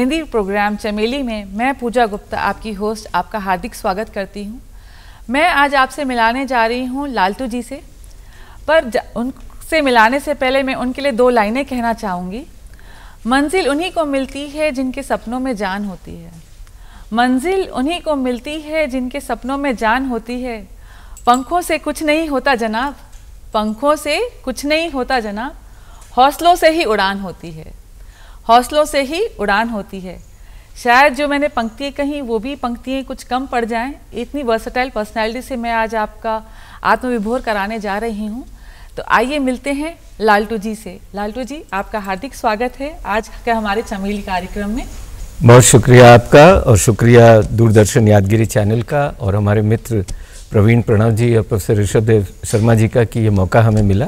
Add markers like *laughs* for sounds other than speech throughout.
Hindi programme चमेली में मैं पूजा गुप्ता आपकी होस्ट आपका हार्दिक स्वागत करती हूँ मैं आज आपसे मिलाने जा रही हूँ लालटू जी से पर उनसे मिलाने से पहले मैं उनके लिए दो लाइनें कहना चाहूँगी मंजिल उन्हीं को मिलती है जिनके सपनों में जान होती है मंजिल उन्हीं को मिलती है जिनके सपनों में जान होती है पंखों से कुछ नहीं होता जनाब पंखों से कुछ नहीं होता जनाब हौसलों से ही उड़ान होती है हौसलों से ही उड़ान होती है शायद जो मैंने पंक्तियाँ कहीं वो भी पंक्तियाँ कुछ कम पड़ जाएं इतनी वर्सटाइल पर्सनैलिटी से मैं आज आपका आत्मविभोर कराने जा रही हूँ तो आइए मिलते हैं लालटू जी से लालटू जी आपका हार्दिक स्वागत है आज के हमारे चमेली कार्यक्रम में बहुत शुक्रिया आपका और शुक्रिया दूरदर्शन यादगिरी चैनल का और हमारे मित्र प्रवीण प्रणव जी और प्रोफेसर ऋषभदेव शर्मा जी का कि ये मौका हमें मिला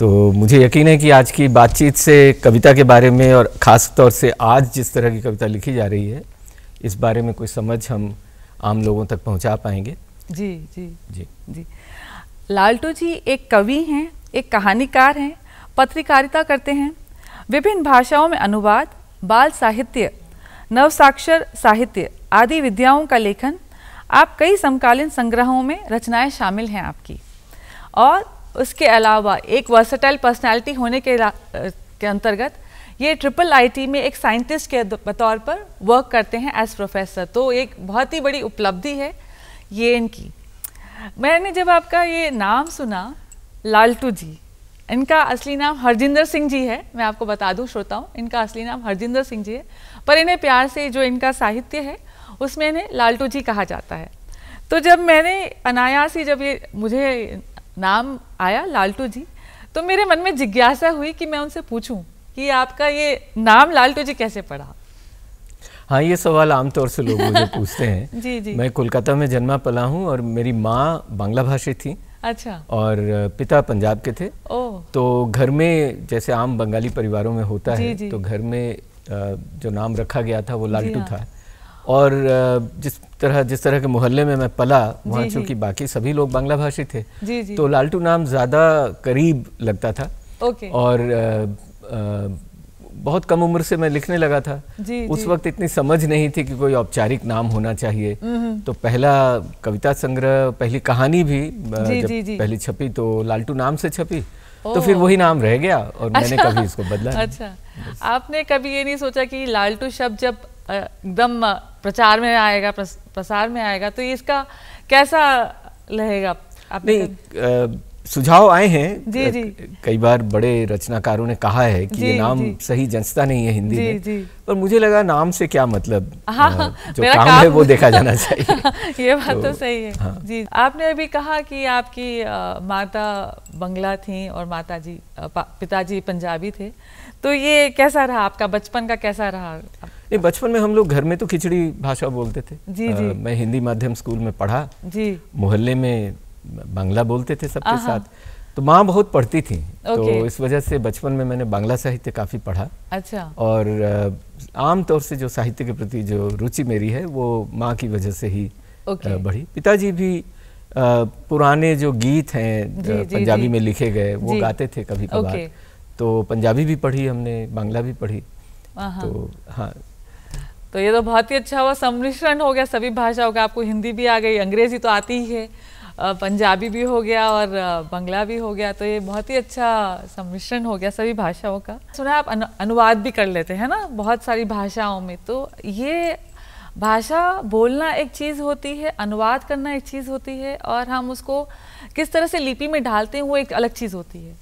तो मुझे यकीन है कि आज की बातचीत से कविता के बारे में और ख़ास तौर से आज जिस तरह की कविता लिखी जा रही है इस बारे में कोई समझ हम आम लोगों तक पहुंचा पाएंगे जी जी जी जी लालटू जी एक कवि हैं एक कहानीकार हैं पत्रकारिता करते हैं विभिन्न भाषाओं में अनुवाद बाल साहित्य नवसाक्षर साहित्य आदि विद्याओं का लेखन आप कई समकालीन संग्रहों में रचनाएं शामिल हैं आपकी और उसके अलावा एक वर्सटाइल पर्सनैलिटी होने के, के अंतर्गत ये ट्रिपल आईटी में एक साइंटिस्ट के बतौर पर वर्क करते हैं एज प्रोफेसर तो एक बहुत ही बड़ी उपलब्धि है ये इनकी मैंने जब आपका ये नाम सुना लालटू जी इनका असली नाम हरजिंदर सिंह जी है मैं आपको बता दूं श्रोताओं इनका असली नाम हरजिंदर सिंह जी है पर इन्हें प्यार से जो इनका साहित्य है उसमें इन्हें लालटू जी कहा जाता है तो जब मैंने अनायास ही जब ये मुझे नाम आया लालटू जी तो मेरे मन में जिज्ञासा हुई कि मैं उनसे पूछूं कि आपका ये नाम लालटू जी कैसे पड़ा हाँ ये सवाल आमतौर से लोग मुझे *laughs* पूछते हैं जी जी मैं कोलकाता में जन्मा पला हूँ और मेरी माँ बांग्ला भाषी थी अच्छा और पिता पंजाब के थे ओ। तो घर में जैसे आम बंगाली परिवारों में होता जी, है जी। तो घर में जो नाम रखा गया था वो लालटू हाँ। था और जिस तरह जिस तरह के मोहल्ले में मैं पला वहाँ चूँकि बाकी सभी लोग बांग्ला भाषी थे जी जी। तो लालटू नाम ज़्यादा करीब लगता था ओके। और आ, आ, बहुत कम उम्र से मैं लिखने लगा था जी, उस जी। वक्त इतनी समझ नहीं थी कि कोई औपचारिक नाम होना चाहिए तो पहला कविता संग्रह पहली कहानी भी जब पहली छपी तो लालटू नाम से छपी तो फिर वही नाम रह गया और मैंने अच्छा। कभी इसको बदला अच्छा आपने कभी ये नहीं सोचा कि लालटू शब्द जब एकदम प्रचार में आएगा प्रसार में आएगा तो इसका कैसा रहेगा नहीं सुझाव आए हैं जी जी कई बार बड़े रचनाकारों ने कहा है कि ये नाम सही जनता नहीं है हिंदी जी, में जी. पर मुझे लगा नाम से क्या मतलब हाँ, हाँ, जो काम, काम है वो देखा जाना चाहिए *laughs* ये बात तो, तो सही है हाँ. जी आपने अभी कहा कि आपकी आ, माता बंगला थी और माता जी पिताजी पंजाबी थे तो ये कैसा रहा आपका बचपन का कैसा रहा नहीं बचपन में हम लोग घर में तो खिचड़ी भाषा बोलते थे जी आ, मैं हिंदी माध्यम स्कूल में पढ़ा जी मोहल्ले में बांग्ला बोलते थे सबके साथ तो माँ बहुत पढ़ती थी तो इस वजह से बचपन में मैंने बांग्ला साहित्य काफ़ी पढ़ा अच्छा और आमतौर से जो साहित्य के प्रति जो रुचि मेरी है वो माँ की वजह से ही बढ़ी पिताजी भी पुराने जो गीत हैं पंजाबी में लिखे गए वो गाते थे कभी कभार तो पंजाबी भी पढ़ी हमने बांग्ला भी पढ़ी तो हाँ तो ये तो बहुत ही अच्छा हुआ सम्मिश्रण हो गया सभी भाषाओं का आपको हिंदी भी आ गई अंग्रेजी तो आती ही है पंजाबी भी हो गया और बंगला भी हो गया तो ये बहुत ही अच्छा सम्मिश्रण हो गया सभी भाषाओं का सुना आप अनु, अनुवाद भी कर लेते हैं ना बहुत सारी भाषाओं में तो ये भाषा बोलना एक चीज़ होती है अनुवाद करना एक चीज़ होती है और हम उसको किस तरह से लिपि में ढालते हैं वो एक अलग चीज़ होती है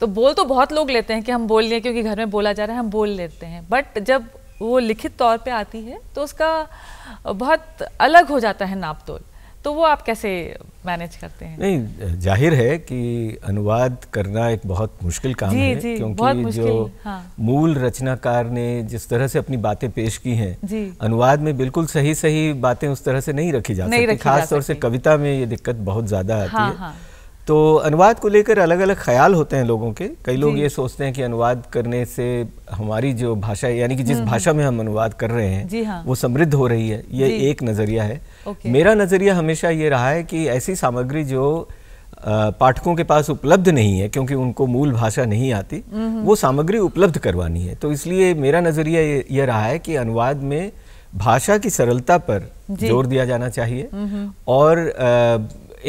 तो बोल तो बहुत लोग लेते हैं कि हम बोल लें क्योंकि घर में बोला जा रहा है हम बोल लेते हैं बट जब वो लिखित तौर पे आती है तो उसका बहुत अलग हो जाता है नापतोल तो वो आप कैसे मैनेज करते हैं नहीं जाहिर है कि अनुवाद करना एक बहुत मुश्किल काम जी, है जी, क्योंकि जो हाँ। मूल रचनाकार ने जिस तरह से अपनी बातें पेश की हैं अनुवाद में बिल्कुल सही सही बातें उस तरह से नहीं रखी जा सकती खास तौर से कविता में ये दिक्कत बहुत ज़्यादा आती हाँ, है हाँ। तो अनुवाद को लेकर अलग अलग ख्याल होते हैं लोगों के कई लोग ये सोचते हैं कि अनुवाद करने से हमारी जो भाषा यानी कि जिस हम्म। भाषा में हम अनुवाद कर रहे हैं हाँ। वो समृद्ध हो रही है ये एक नज़रिया है मेरा नज़रिया हमेशा ये रहा है कि ऐसी सामग्री जो पाठकों के पास उपलब्ध नहीं है क्योंकि उनको मूल भाषा नहीं आती हम्म। वो सामग्री उपलब्ध करवानी है तो इसलिए मेरा नज़रिया ये रहा है कि अनुवाद में भाषा की सरलता पर जोर दिया जाना चाहिए हम्म। और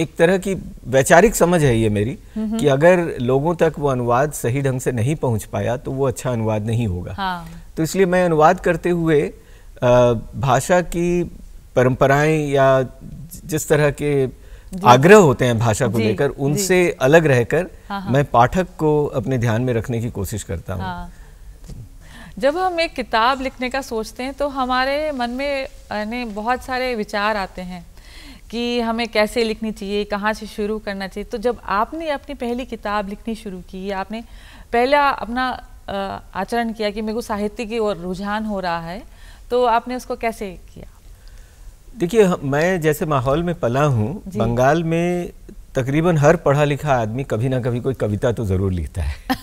एक तरह की वैचारिक समझ है ये मेरी हम्म हम्म। कि अगर लोगों तक वो अनुवाद सही ढंग से नहीं पहुंच पाया तो वो अच्छा अनुवाद नहीं होगा हाँ। तो इसलिए मैं अनुवाद करते हुए भाषा की परंपराएं या जिस तरह के आग्रह होते हैं भाषा को लेकर उनसे अलग रहकर हाँ, हाँ। मैं पाठक को अपने ध्यान में रखने की कोशिश करता हूँ हाँ। जब हम एक किताब लिखने का सोचते हैं तो हमारे मन में बहुत सारे विचार आते हैं कि हमें कैसे लिखनी चाहिए कहाँ से शुरू करना चाहिए तो जब आपने अपनी पहली किताब लिखनी शुरू की आपने पहला अपना आचरण किया कि मेरे को साहित्य की ओर रुझान हो रहा है तो आपने उसको कैसे किया देखिए मैं जैसे माहौल में पला हूँ बंगाल में तकरीबन हर पढ़ा लिखा आदमी कभी ना कभी कोई कविता तो ज़रूर लिखता है *laughs*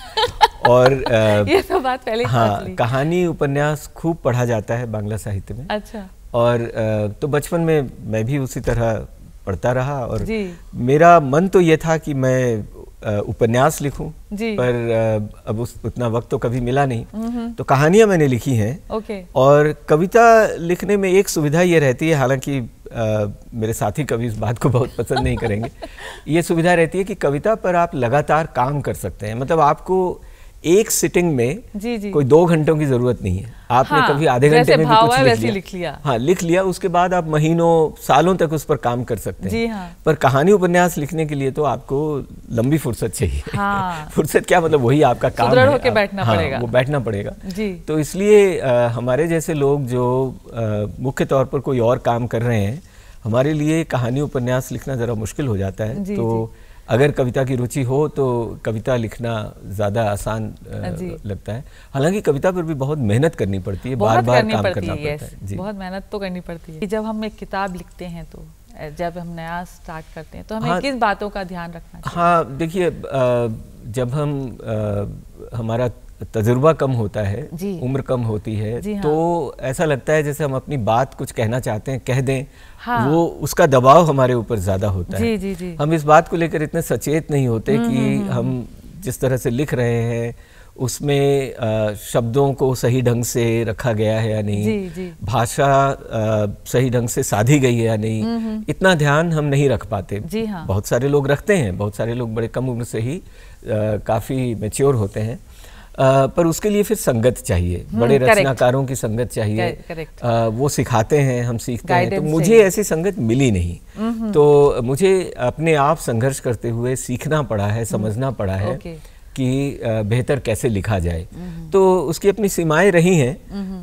और आ, ये तो बात पहले हाँ कहानी उपन्यास खूब पढ़ा जाता है बांग्ला साहित्य में अच्छा और तो बचपन में मैं भी उसी तरह पढ़ता रहा और मेरा मन तो ये था कि मैं उपन्यास लिखूं पर अब उस उतना वक्त तो कभी मिला नहीं हम्म, हम्म। तो कहानियां मैंने लिखी हैं और कविता लिखने में एक सुविधा ये रहती है हालांकि मेरे साथी कभी इस बात को बहुत पसंद नहीं करेंगे *laughs* ये सुविधा रहती है कि कविता पर आप लगातार काम कर सकते हैं मतलब आपको एक सिटिंग में जी जी कोई दो घंटों की जरूरत नहीं है आपने हाँ, कभी आधे घंटे में भी कुछ लिख लिया।, लिख लिया हाँ लिख लिया उसके बाद आप महीनों सालों तक उस पर काम कर सकते हैं जी हाँ। पर कहानी उपन्यास लिखने के लिए तो आपको लंबी फुर्सत चाहिए हाँ। *laughs* फुर्सत क्या मतलब वही आपका काम है होके बैठना हाँ, पड़ेगा वो बैठना पड़ेगा जी तो इसलिए हमारे जैसे लोग जो मुख्य तौर पर कोई और काम कर रहे हैं हमारे लिए कहानी उपन्यास लिखना जरा मुश्किल हो जाता है तो अगर कविता की रुचि हो तो कविता लिखना ज़्यादा आसान लगता है हालांकि कविता पर भी बहुत मेहनत करनी पड़ती है बार बार काम पड़ती करना पड़ता है जी। बहुत मेहनत तो करनी पड़ती है जब हम एक किताब लिखते हैं तो जब हम नया स्टार्ट करते हैं तो हमें हाँ, किस बातों का ध्यान रखना चाहिए हाँ देखिए जब हम आ, हमारा तजुर्बा कम होता है उम्र कम होती है तो हाँ। तो ऐसा लगता है जैसे हम अपनी बात कुछ कहना चाहते हैं कह दें हाँ। वो उसका दबाव हमारे ऊपर ज़्यादा होता जी, है जी, जी। हम इस बात को लेकर इतने सचेत नहीं होते हम्म, कि हम्म, हम्म, हम जिस तरह से लिख रहे हैं उसमें शब्दों को सही ढंग से रखा गया है या नहीं भाषा सही ढंग से साधी गई है या नहीं इतना ध्यान हम नहीं रख पाते जी हाँ। बहुत सारे लोग रखते हैं बहुत सारे लोग बड़े कम उम्र से ही काफ़ी मेच्योर होते हैं पर उसके लिए फिर संगत चाहिए हम्म, बड़े रचनाकारों की संगत चाहिए आ, वो सिखाते हैं हम सीखते हैं तो मुझे ऐसी संगत मिली नहीं हम्म, हम्म। तो मुझे अपने आप संघर्ष करते हुए सीखना पड़ा है समझना पड़ा है कि बेहतर कैसे लिखा जाए हम्म। तो उसकी अपनी सीमाएं रही हैं हम्म।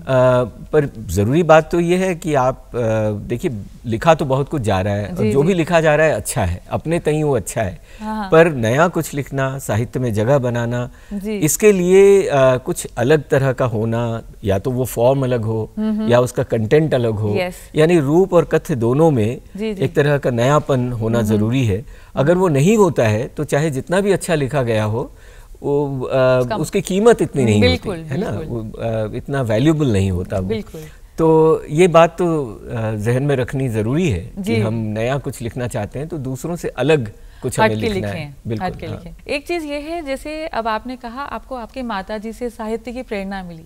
पर ज़रूरी बात तो ये है कि आप देखिए लिखा तो बहुत कुछ जा रहा है और जो भी लिखा जा रहा है अच्छा है अपने तई वो अच्छा है हाँ, हाँ। पर नया कुछ लिखना साहित्य में जगह बनाना इसके लिए आ, कुछ अलग तरह का होना या तो वो फॉर्म अलग हो हम्म, या उसका कंटेंट अलग हो यानी रूप और कथ्य दोनों में एक तरह का नयापन होना ज़रूरी है अगर वो नहीं होता है तो चाहे जितना भी अच्छा लिखा गया हो वो आ, उसकी कीमत इतनी नहीं बिल्कुल, होती है ना वो, आ, इतना वैल्यूबल नहीं होता बिल्कुल तो ये बात तो जहन में रखनी ज़रूरी है कि हम नया कुछ लिखना चाहते हैं तो दूसरों से अलग कुछ हमें लिखना लिखें है बिल्कुल के लिखें। हाँ। एक चीज़ ये है जैसे अब आपने कहा आपको आपके माता जी से साहित्य की प्रेरणा मिली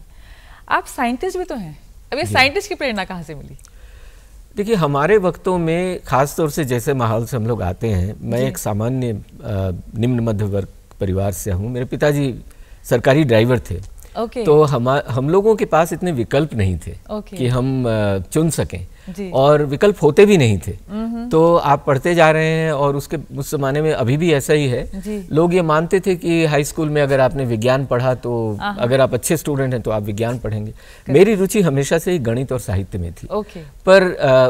आप साइंटिस्ट भी तो हैं अब ये साइंटिस्ट की प्रेरणा कहाँ से मिली देखिए हमारे वक्तों में ख़ास तौर से जैसे माहौल से हम लोग आते हैं मैं एक सामान्य निम्न मध्य वर्ग परिवार से हूँ मेरे पिताजी सरकारी ड्राइवर थे okay. तो हम हम लोगों के पास इतने विकल्प नहीं थे okay. कि हम चुन सकें और विकल्प होते भी नहीं थे तो आप पढ़ते जा रहे हैं और उसके उस जमाने में अभी भी ऐसा ही है लोग ये मानते थे कि हाई स्कूल में अगर आपने विज्ञान पढ़ा तो अगर आप अच्छे स्टूडेंट हैं तो आप विज्ञान पढ़ेंगे मेरी रुचि हमेशा से ही गणित और साहित्य में थी पर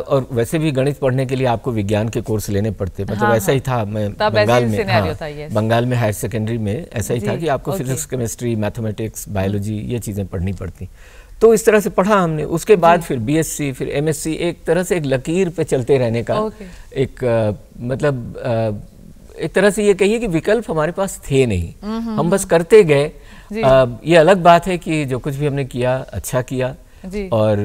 और वैसे भी गणित पढ़ने के लिए आपको विज्ञान के कोर्स लेने पड़ते मतलब हाँ, ऐसा ही हाँ। था मैं बंगाल में हाँ, बंगाल में हायर सेकेंडरी में ऐसा ही था कि आपको फिजिक्स केमिस्ट्री मैथमेटिक्स बायोलॉजी ये चीज़ें पढ़नी पड़ती तो इस तरह से पढ़ा हमने उसके बाद फिर बीएससी फिर एमएससी एक तरह से एक लकीर पे चलते रहने का एक आ, मतलब आ, एक तरह से ये कहिए कि विकल्प हमारे पास थे नहीं हम्म, हम्म, हम हम्म। बस करते गए ये अलग बात है कि जो कुछ भी हमने किया अच्छा किया और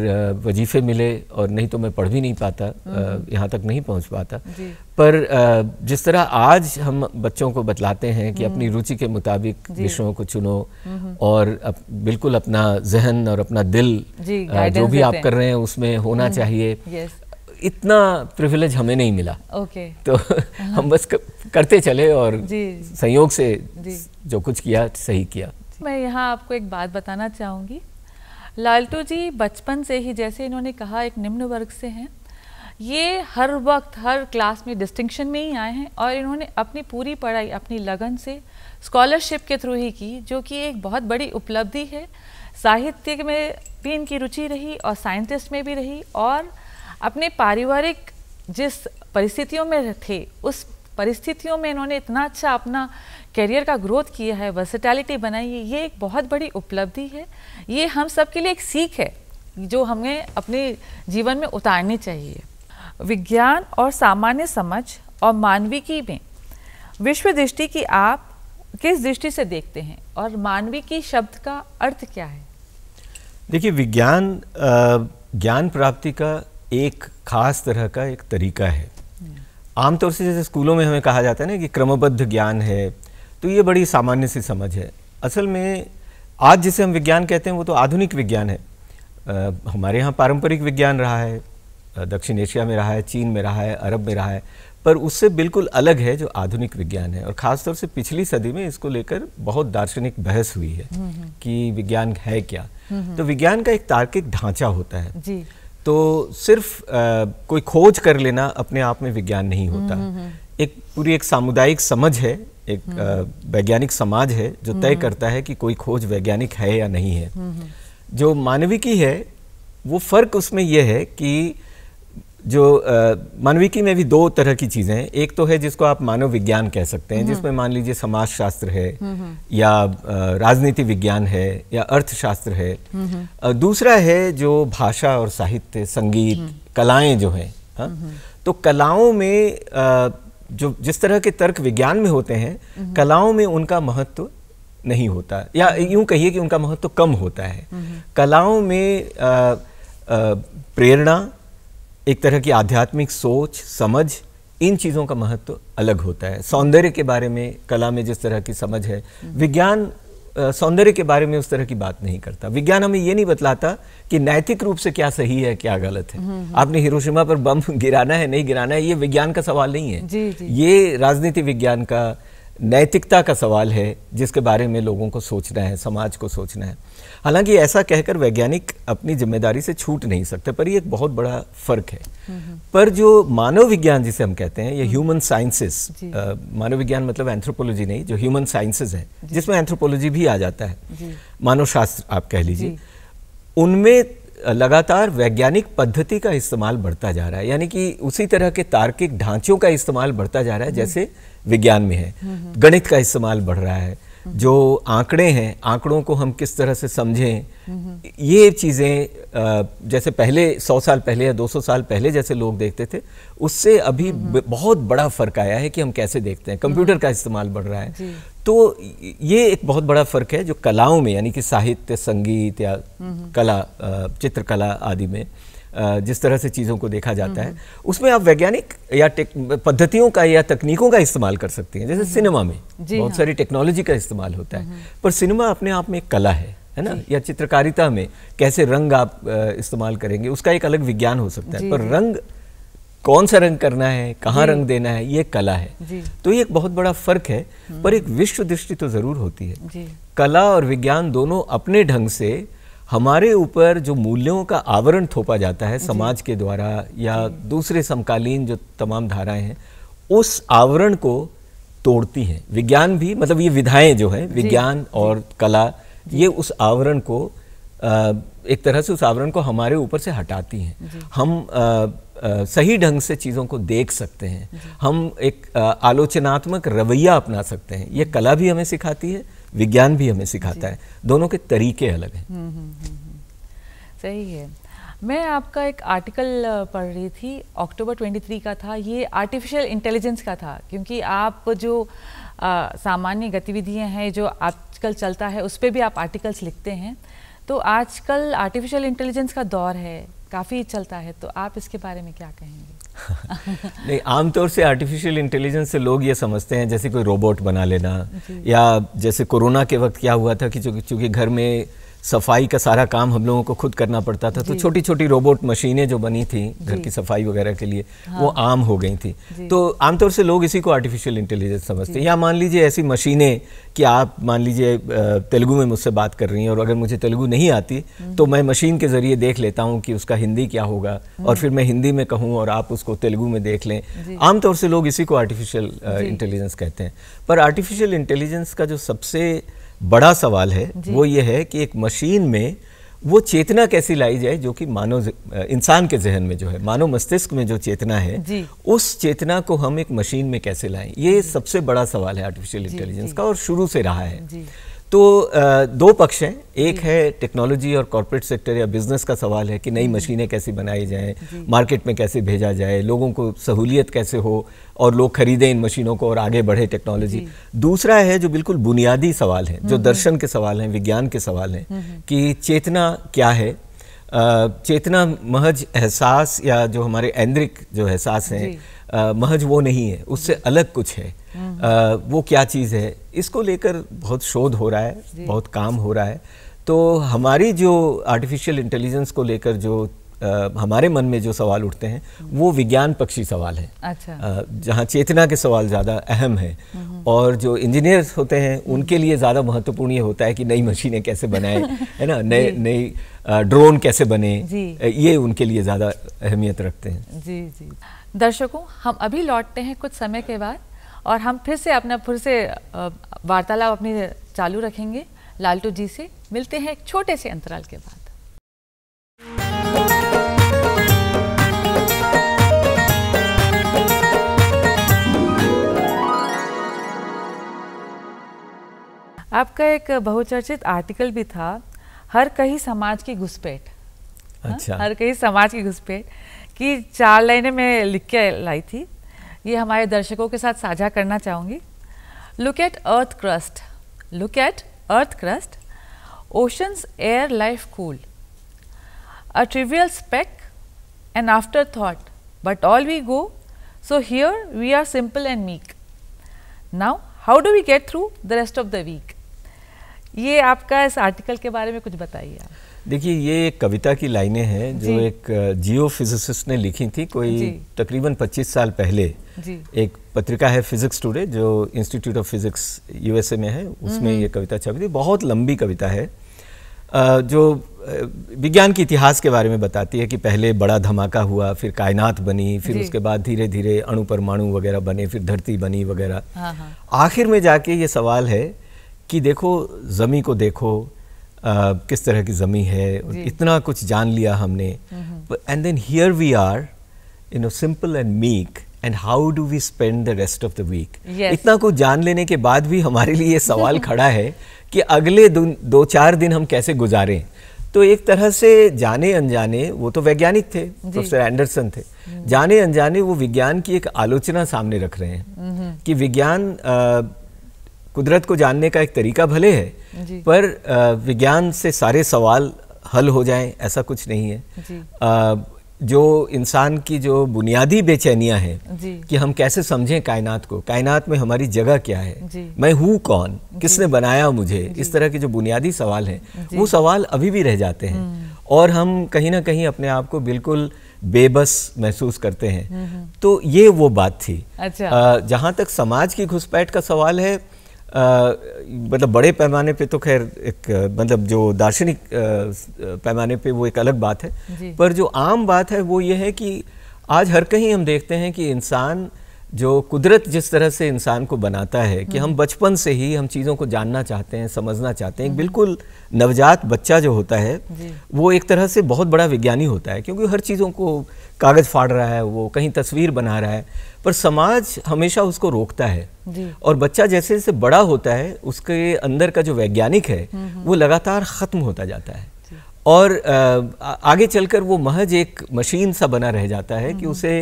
वजीफ़े मिले और नहीं तो मैं पढ़ भी नहीं पाता हम्म, हम्म। यहाँ तक नहीं पहुँच पाता पर जिस तरह आज हम बच्चों को बतलाते हैं कि हम्म। अपनी रुचि के मुताबिक विषयों को चुनो और अप, बिल्कुल अपना जहन और अपना दिल जो भी आप कर रहे हैं उसमें होना चाहिए इतना प्रिविलेज हमें नहीं मिला ओके तो हाँ। हम बस करते चले और संयोग से जो कुछ किया सही किया मैं यहाँ आपको एक बात बताना चाहूंगी लालटू जी बचपन से ही जैसे इन्होंने कहा एक निम्न वर्ग से हैं ये हर वक्त हर क्लास में डिस्टिंक्शन में ही आए हैं और इन्होंने अपनी पूरी पढ़ाई अपनी लगन से स्कॉलरशिप के थ्रू ही की जो कि एक बहुत बड़ी उपलब्धि है साहित्य में भी इनकी रुचि रही और साइंटिस्ट में भी रही और अपने पारिवारिक जिस परिस्थितियों में थे उस परिस्थितियों में इन्होंने इतना अच्छा अपना करियर का ग्रोथ किया है वर्सिटैलिटी बनाई है ये एक बहुत बड़ी उपलब्धि है ये हम सब के लिए एक सीख है जो हमें अपने जीवन में उतारनी चाहिए विज्ञान और सामान्य समझ और मानविकी में विश्व दृष्टि की आप किस दृष्टि से देखते हैं और मानविकी शब्द का अर्थ क्या है देखिए विज्ञान ज्ञान प्राप्ति का एक खास तरह का एक तरीका है आमतौर से जैसे स्कूलों में हमें कहा जाता है ना कि क्रमबद्ध ज्ञान है तो ये बड़ी सामान्य सी समझ है असल में आज जिसे हम विज्ञान कहते हैं वो तो आधुनिक विज्ञान है आ, हमारे यहाँ पारंपरिक विज्ञान रहा है दक्षिण एशिया में रहा है चीन में रहा है अरब में रहा है पर उससे बिल्कुल अलग है जो आधुनिक विज्ञान है और ख़ासतौर से पिछली सदी में इसको लेकर बहुत दार्शनिक बहस हुई है हम्म, हम्म। कि विज्ञान है क्या हम्म, तो विज्ञान का एक तार्किक ढांचा होता है तो सिर्फ आ, कोई खोज कर लेना अपने आप में विज्ञान नहीं हम्म, होता हम्म, हम्म। एक पूरी एक सामुदायिक समझ है एक वैज्ञानिक समाज है जो तय करता है कि कोई खोज वैज्ञानिक है या नहीं है जो मानविकी है वो फर्क उसमें यह है कि जो मानविकी में भी दो तरह की चीज़ें हैं एक तो है जिसको आप मानव विज्ञान कह सकते हैं हम्म। जिसमें मान लीजिए समाज शास्त्र है हम्म, हम्म। या राजनीति विज्ञान है या अर्थशास्त्र है दूसरा है जो भाषा और साहित्य संगीत कलाएं जो हैं हाँ? तो कलाओं में जो जिस तरह के तर्क विज्ञान में होते हैं कलाओं में उनका महत्व नहीं होता या यूं कहिए कि उनका महत्व कम होता है कलाओं में प्रेरणा एक तरह की आध्यात्मिक सोच समझ इन चीज़ों का महत्व तो अलग होता है सौंदर्य के बारे में कला में जिस तरह की समझ है विज्ञान सौंदर्य के बारे में उस तरह की बात नहीं करता विज्ञान हमें यह नहीं बतलाता कि नैतिक रूप से क्या सही है क्या गलत है हम्म, हम्म। आपने हिरोशिमा पर बम *laughs* गिराना है नहीं गिराना है ये विज्ञान का सवाल नहीं है जी, जी। ये राजनीति विज्ञान का नैतिकता का सवाल है जिसके बारे में लोगों को सोचना है समाज को सोचना है हालांकि ऐसा कहकर वैज्ञानिक अपनी जिम्मेदारी से छूट नहीं सकते पर ये एक बहुत बड़ा फर्क है पर जो मानव विज्ञान जिसे हम कहते हैं ये ह्यूमन साइंसेस मानव विज्ञान मतलब एंथ्रोपोलॉजी नहीं जो ह्यूमन साइंसेज है जिसमें एंथ्रोपोलॉजी भी आ जाता है मानव शास्त्र आप कह लीजिए उनमें लगातार वैज्ञानिक पद्धति का इस्तेमाल बढ़ता जा रहा है यानी कि उसी तरह के तार्किक ढांचों का इस्तेमाल बढ़ता जा रहा है हम्म। जैसे विज्ञान में है गणित का इस्तेमाल बढ़ रहा है जो आंकड़े हैं आंकड़ों को हम किस तरह से समझें ये चीज़ें जैसे पहले सौ साल पहले या दो सौ साल पहले जैसे लोग देखते थे उससे अभी बहुत बड़ा फ़र्क आया है कि हम कैसे देखते हैं कंप्यूटर का इस्तेमाल बढ़ रहा है तो ये एक बहुत बड़ा फ़र्क है जो कलाओं में यानी कि साहित्य संगीत या कला चित्रकला आदि में जिस तरह से चीज़ों को देखा जाता है उसमें आप वैज्ञानिक या पद्धतियों का या तकनीकों का इस्तेमाल कर सकते हैं जैसे हम्म। सिनेमा में बहुत हाँ। सारी टेक्नोलॉजी का इस्तेमाल होता है हम्म। पर सिनेमा अपने आप में एक कला है है ना या चित्रकारिता में कैसे रंग आप इस्तेमाल करेंगे उसका एक अलग विज्ञान हो सकता है पर रंग कौन सा रंग करना है कहाँ रंग देना है ये कला है तो ये एक बहुत बड़ा फर्क है पर हम्म। एक विश्व दृष्टि तो जरूर होती है कला और विज्ञान दोनों अपने ढंग से हमारे ऊपर जो मूल्यों का आवरण थोपा जाता है समाज के द्वारा या दूसरे समकालीन जो तमाम धाराएं हैं उस आवरण को तोड़ती हैं विज्ञान भी मतलब ये विधाएं जो है विज्ञान और कला ये उस आवरण को एक तरह से उस आवरण को हमारे ऊपर से हटाती हैं हम सही ढंग से चीज़ों को देख सकते हैं हम एक आलोचनात्मक रवैया अपना सकते हैं ये कला भी हमें सिखाती है विज्ञान भी हमें सिखाता है दोनों के तरीके अलग हैं हम्म, हम्म, हम्म, सही है मैं आपका एक आर्टिकल पढ़ रही थी अक्टूबर 23 का था ये आर्टिफिशियल इंटेलिजेंस का था क्योंकि आप जो सामान्य गतिविधियां हैं जो आजकल चलता है उस पर भी आप आर्टिकल्स लिखते हैं तो आजकल आर्टिफिशियल इंटेलिजेंस का दौर है काफ़ी चलता है तो आप इसके बारे में क्या कहेंगे *laughs* नहीं आमतौर से आर्टिफिशियल इंटेलिजेंस से लोग ये समझते हैं जैसे कोई रोबोट बना लेना या जैसे कोरोना के वक्त क्या हुआ था कि चूँकि घर में सफाई का सारा काम हम लोगों को खुद करना पड़ता था तो छोटी छोटी रोबोट मशीनें जो बनी थी घर की सफाई वगैरह के लिए हाँ। वो आम हो गई थी तो आमतौर से लोग इसी को आर्टिफिशियल इंटेलिजेंस समझते हैं या मान लीजिए ऐसी मशीनें कि आप मान लीजिए तेलुगु में मुझसे बात कर रही हैं और अगर मुझे तेलुगु नहीं आती हम्म। तो मैं मशीन के ज़रिए देख लेता हूँ कि उसका हिंदी क्या होगा और हम्म। फिर मैं हिंदी में कहूँ और आप उसको तेलुगु में देख लें आमतौर से लोग इसी को आर्टिफिशियल इंटेलिजेंस कहते हैं पर आर्टिफिशियल इंटेलिजेंस का जो सबसे बड़ा सवाल है वो ये है कि एक मशीन में वो चेतना कैसी लाई जाए जो कि मानव इंसान के जहन में जो है मानव मस्तिष्क में जो चेतना है उस चेतना को हम एक मशीन में कैसे लाएं ये सबसे बड़ा सवाल है आर्टिफिशियल इंटेलिजेंस का और शुरू से रहा है तो दो पक्ष हैं एक है टेक्नोलॉजी और कॉरपोरेट सेक्टर या बिजनेस का सवाल है कि नई मशीनें कैसे बनाई जाएं मार्केट में कैसे भेजा जाए लोगों को सहूलियत कैसे हो और लोग खरीदें इन मशीनों को और आगे बढ़े टेक्नोलॉजी दूसरा है जो बिल्कुल बुनियादी सवाल है जो हम्म, हम्म। दर्शन के सवाल हैं विज्ञान के सवाल हैं हम्म, कि चेतना क्या है चेतना महज एहसास या जो हमारे ऐन्द्रिक जो एहसास हैं महज वो नहीं है उससे अलग कुछ है आ, हम्म। वो क्या चीज़ है इसको लेकर बहुत शोध हो रहा है बहुत काम हो रहा है तो हमारी जो आर्टिफिशियल इंटेलिजेंस को लेकर जो आ, हमारे मन में जो सवाल उठते हैं वो विज्ञान पक्षी सवाल है अच्छा। जहाँ चेतना के सवाल ज़्यादा अहम है हम्म। और जो इंजीनियर्स होते हैं उनके लिए ज़्यादा महत्वपूर्ण ये होता है कि नई मशीनें कैसे बनाएं है ना *laughs* नए नई ड्रोन कैसे बने ये उनके लिए ज़्यादा अहमियत रखते हैं जी जी दर्शकों हम अभी लौटते हैं कुछ समय के बाद और हम फिर से अपना फिर से वार्तालाप अपनी चालू रखेंगे लालटू जी से मिलते हैं एक छोटे से अंतराल के बाद आपका एक बहुचर्चित आर्टिकल भी था हर कहीं समाज की घुसपैठ हाँ? अच्छा हर कहीं समाज की घुसपैठ कि चार लाइनें मैं लिख के लाई थी ये हमारे दर्शकों के साथ साझा करना चाहूँगी look at earth crust look at earth crust oceans air life cool a trivial speck and afterthought but all we go so here we are simple and meek now how do we get through the rest of the week ये आपका इस article के बारे में कुछ बताइए आप देखिए ये एक कविता की लाइनें हैं जो एक जियो फिजिसिस्ट ने लिखी थी कोई तकरीबन 25 साल पहले एक पत्रिका है फिजिक्स टुडे जो इंस्टीट्यूट ऑफ फिजिक्स यूएसए में है उसमें हम्म। ये कविता छपी थी बहुत लंबी कविता है जो विज्ञान के इतिहास के बारे में बताती है कि पहले बड़ा धमाका हुआ फिर कायनात बनी फिर उसके बाद धीरे धीरे अणु परमाणु वगैरह बने फिर धरती बनी वगैरह हाँ, हाँ। आखिर में जाके ये सवाल है कि देखो ज़मी को देखो Uh, किस तरह की ज़मी है इतना कुछ जान लिया हमने and then here we are you know simple and meek and how do we spend the rest of the week इतना कुछ जान लेने के बाद भी हमारे लिए ये सवाल *laughs* खड़ा है कि अगले दो चार दिन हम कैसे गुजारें तो एक तरह से जाने अनजाने वो तो वैज्ञानिक थे प्रोफेसर एंडरसन थे हम्म। जाने अनजाने वो विज्ञान की एक आलोचना सामने रख रहे हैं कि विज्ञान आ, कुदरत को जानने का एक तरीका भले है पर विज्ञान से सारे सवाल हल हो जाएं ऐसा कुछ नहीं है जो इंसान की जो बुनियादी बेचैनियां हैं कि हम कैसे समझें कायनात को कायनात में हमारी जगह क्या है मैं हूँ कौन किसने बनाया मुझे इस तरह के जो बुनियादी सवाल हैं वो सवाल अभी भी रह जाते हैं हम्म। और हम कहीं ना कहीं अपने आप को बिल्कुल बेबस महसूस करते हैं हम्म, हम्म। तो ये वो बात थी अच्छा। जहाँ तक समाज की घुसपैठ का सवाल है मतलब बड़े पैमाने पे तो खैर एक मतलब जो दार्शनिक पैमाने पे वो एक अलग बात है पर जो आम बात है वो ये है कि आज हर कहीं हम देखते हैं कि इंसान जो कुदरत जिस तरह से इंसान को बनाता है कि हम हम्म। बचपन से ही हम चीज़ों को जानना चाहते हैं समझना चाहते हैं हम्म। बिल्कुल नवजात बच्चा जो होता है वो एक तरह से बहुत बड़ा विज्ञानी होता है क्योंकि हर चीज़ों को कागज़ फाड़ रहा है वो कहीं तस्वीर बना रहा है पर समाज हमेशा उसको रोकता है और बच्चा जैसे जैसे बड़ा होता है उसके अंदर का जो वैज्ञानिक है हम्म, हम्म। वो लगातार ख़त्म होता जाता है और आगे चलकर वो महज एक मशीन सा बना रह जाता है कि हम्म, उसे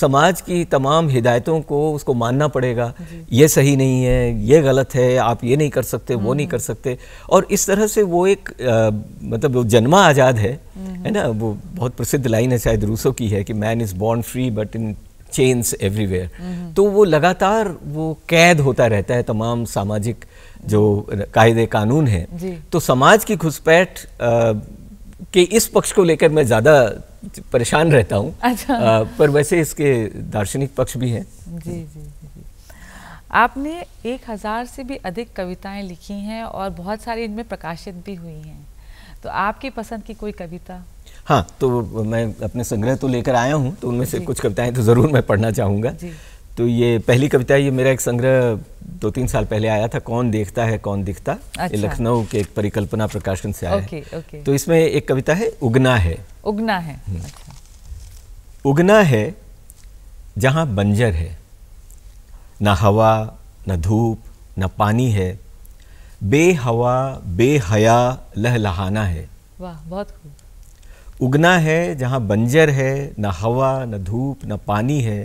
समाज की तमाम हिदायतों को उसको मानना पड़ेगा ये सही नहीं है ये गलत है आप ये नहीं कर सकते वो नहीं कर सकते और इस तरह से वो एक आ, मतलब वो जन्मा आज़ाद है है ना वो बहुत प्रसिद्ध लाइन है शायद रूसो की है कि man is born free but in chains everywhere तो वो लगातार वो कैद होता रहता है तमाम सामाजिक जो कायदे कानून हैं तो समाज की घुसपैठ के इस पक्ष को लेकर मैं ज़्यादा परेशान रहता हूँ अच्छा। पर वैसे इसके दार्शनिक पक्ष भी हैं जी आपने एक हज़ार से भी अधिक कविताएं लिखी हैं और बहुत सारी इनमें प्रकाशित भी हुई हैं तो आपकी पसंद की कोई कविता हाँ तो मैं अपने संग्रह तो लेकर आया हूँ तो उनमें से कुछ कविताएं तो ज़रूर मैं पढ़ना चाहूंगा तो ये पहली कविता ये मेरा एक संग्रह दो तीन साल पहले आया था कौन देखता है कौन दिखता अच्छा। लखनऊ के एक परिकल्पना प्रकाशन से आया ओके, ओके। तो इसमें एक कविता है उगना है उगना है हम्म। अच्छा। उगना है जहा बंजर है न हवा न धूप न पानी है बेहवा बेहया लहलहाना है वाह बहुत खूब उगना है जहाँ बंजर है न हवा न धूप न पानी है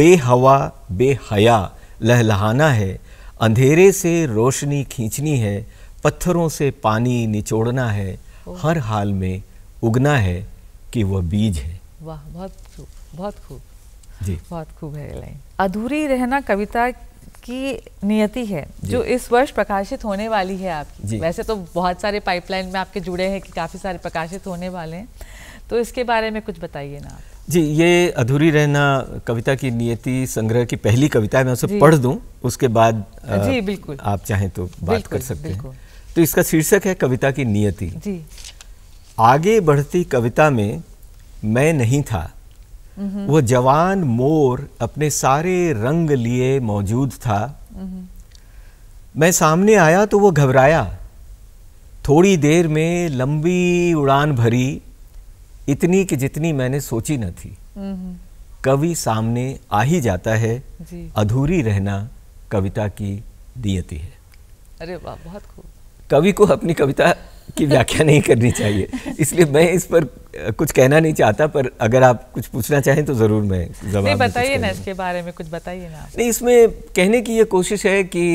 बेहवा बेहया लहलहाना है अंधेरे से रोशनी खींचनी है पत्थरों से पानी निचोड़ना है हर हाल में उगना है कि वह बीज है वाह बहुत खूब बहुत खूब जी बहुत खूब है लाइन अधूरी रहना कविता आपकी नियति है जो इस वर्ष प्रकाशित होने वाली है आपकी वैसे तो बहुत सारे पाइपलाइन में आपके जुड़े हैं कि काफ़ी सारे प्रकाशित होने वाले हैं तो इसके बारे में कुछ बताइए ना आप जी ये अधूरी रहना कविता की नियति संग्रह की पहली कविता है मैं उसे पढ़ दूं उसके बाद आ, जी बिल्कुल आप चाहें तो बात कर सकते हैं तो इसका शीर्षक है कविता की नियति जी आगे बढ़ती कविता में मैं नहीं था वो जवान मोर अपने सारे रंग लिए मौजूद था मैं सामने आया तो वो घबराया थोड़ी देर में लंबी उड़ान भरी इतनी कि जितनी मैंने सोची न थी कवि सामने आ ही जाता है अधूरी रहना कविता की नियति है अरे वाह बहुत खूब कवि को अपनी कविता की व्याख्या नहीं करनी चाहिए इसलिए मैं इस पर कुछ कहना नहीं चाहता पर अगर आप कुछ पूछना चाहें तो ज़रूर मैं जवाब बताइए ना इसके बारे में कुछ बताइए ना नहीं इसमें कहने की ये कोशिश है कि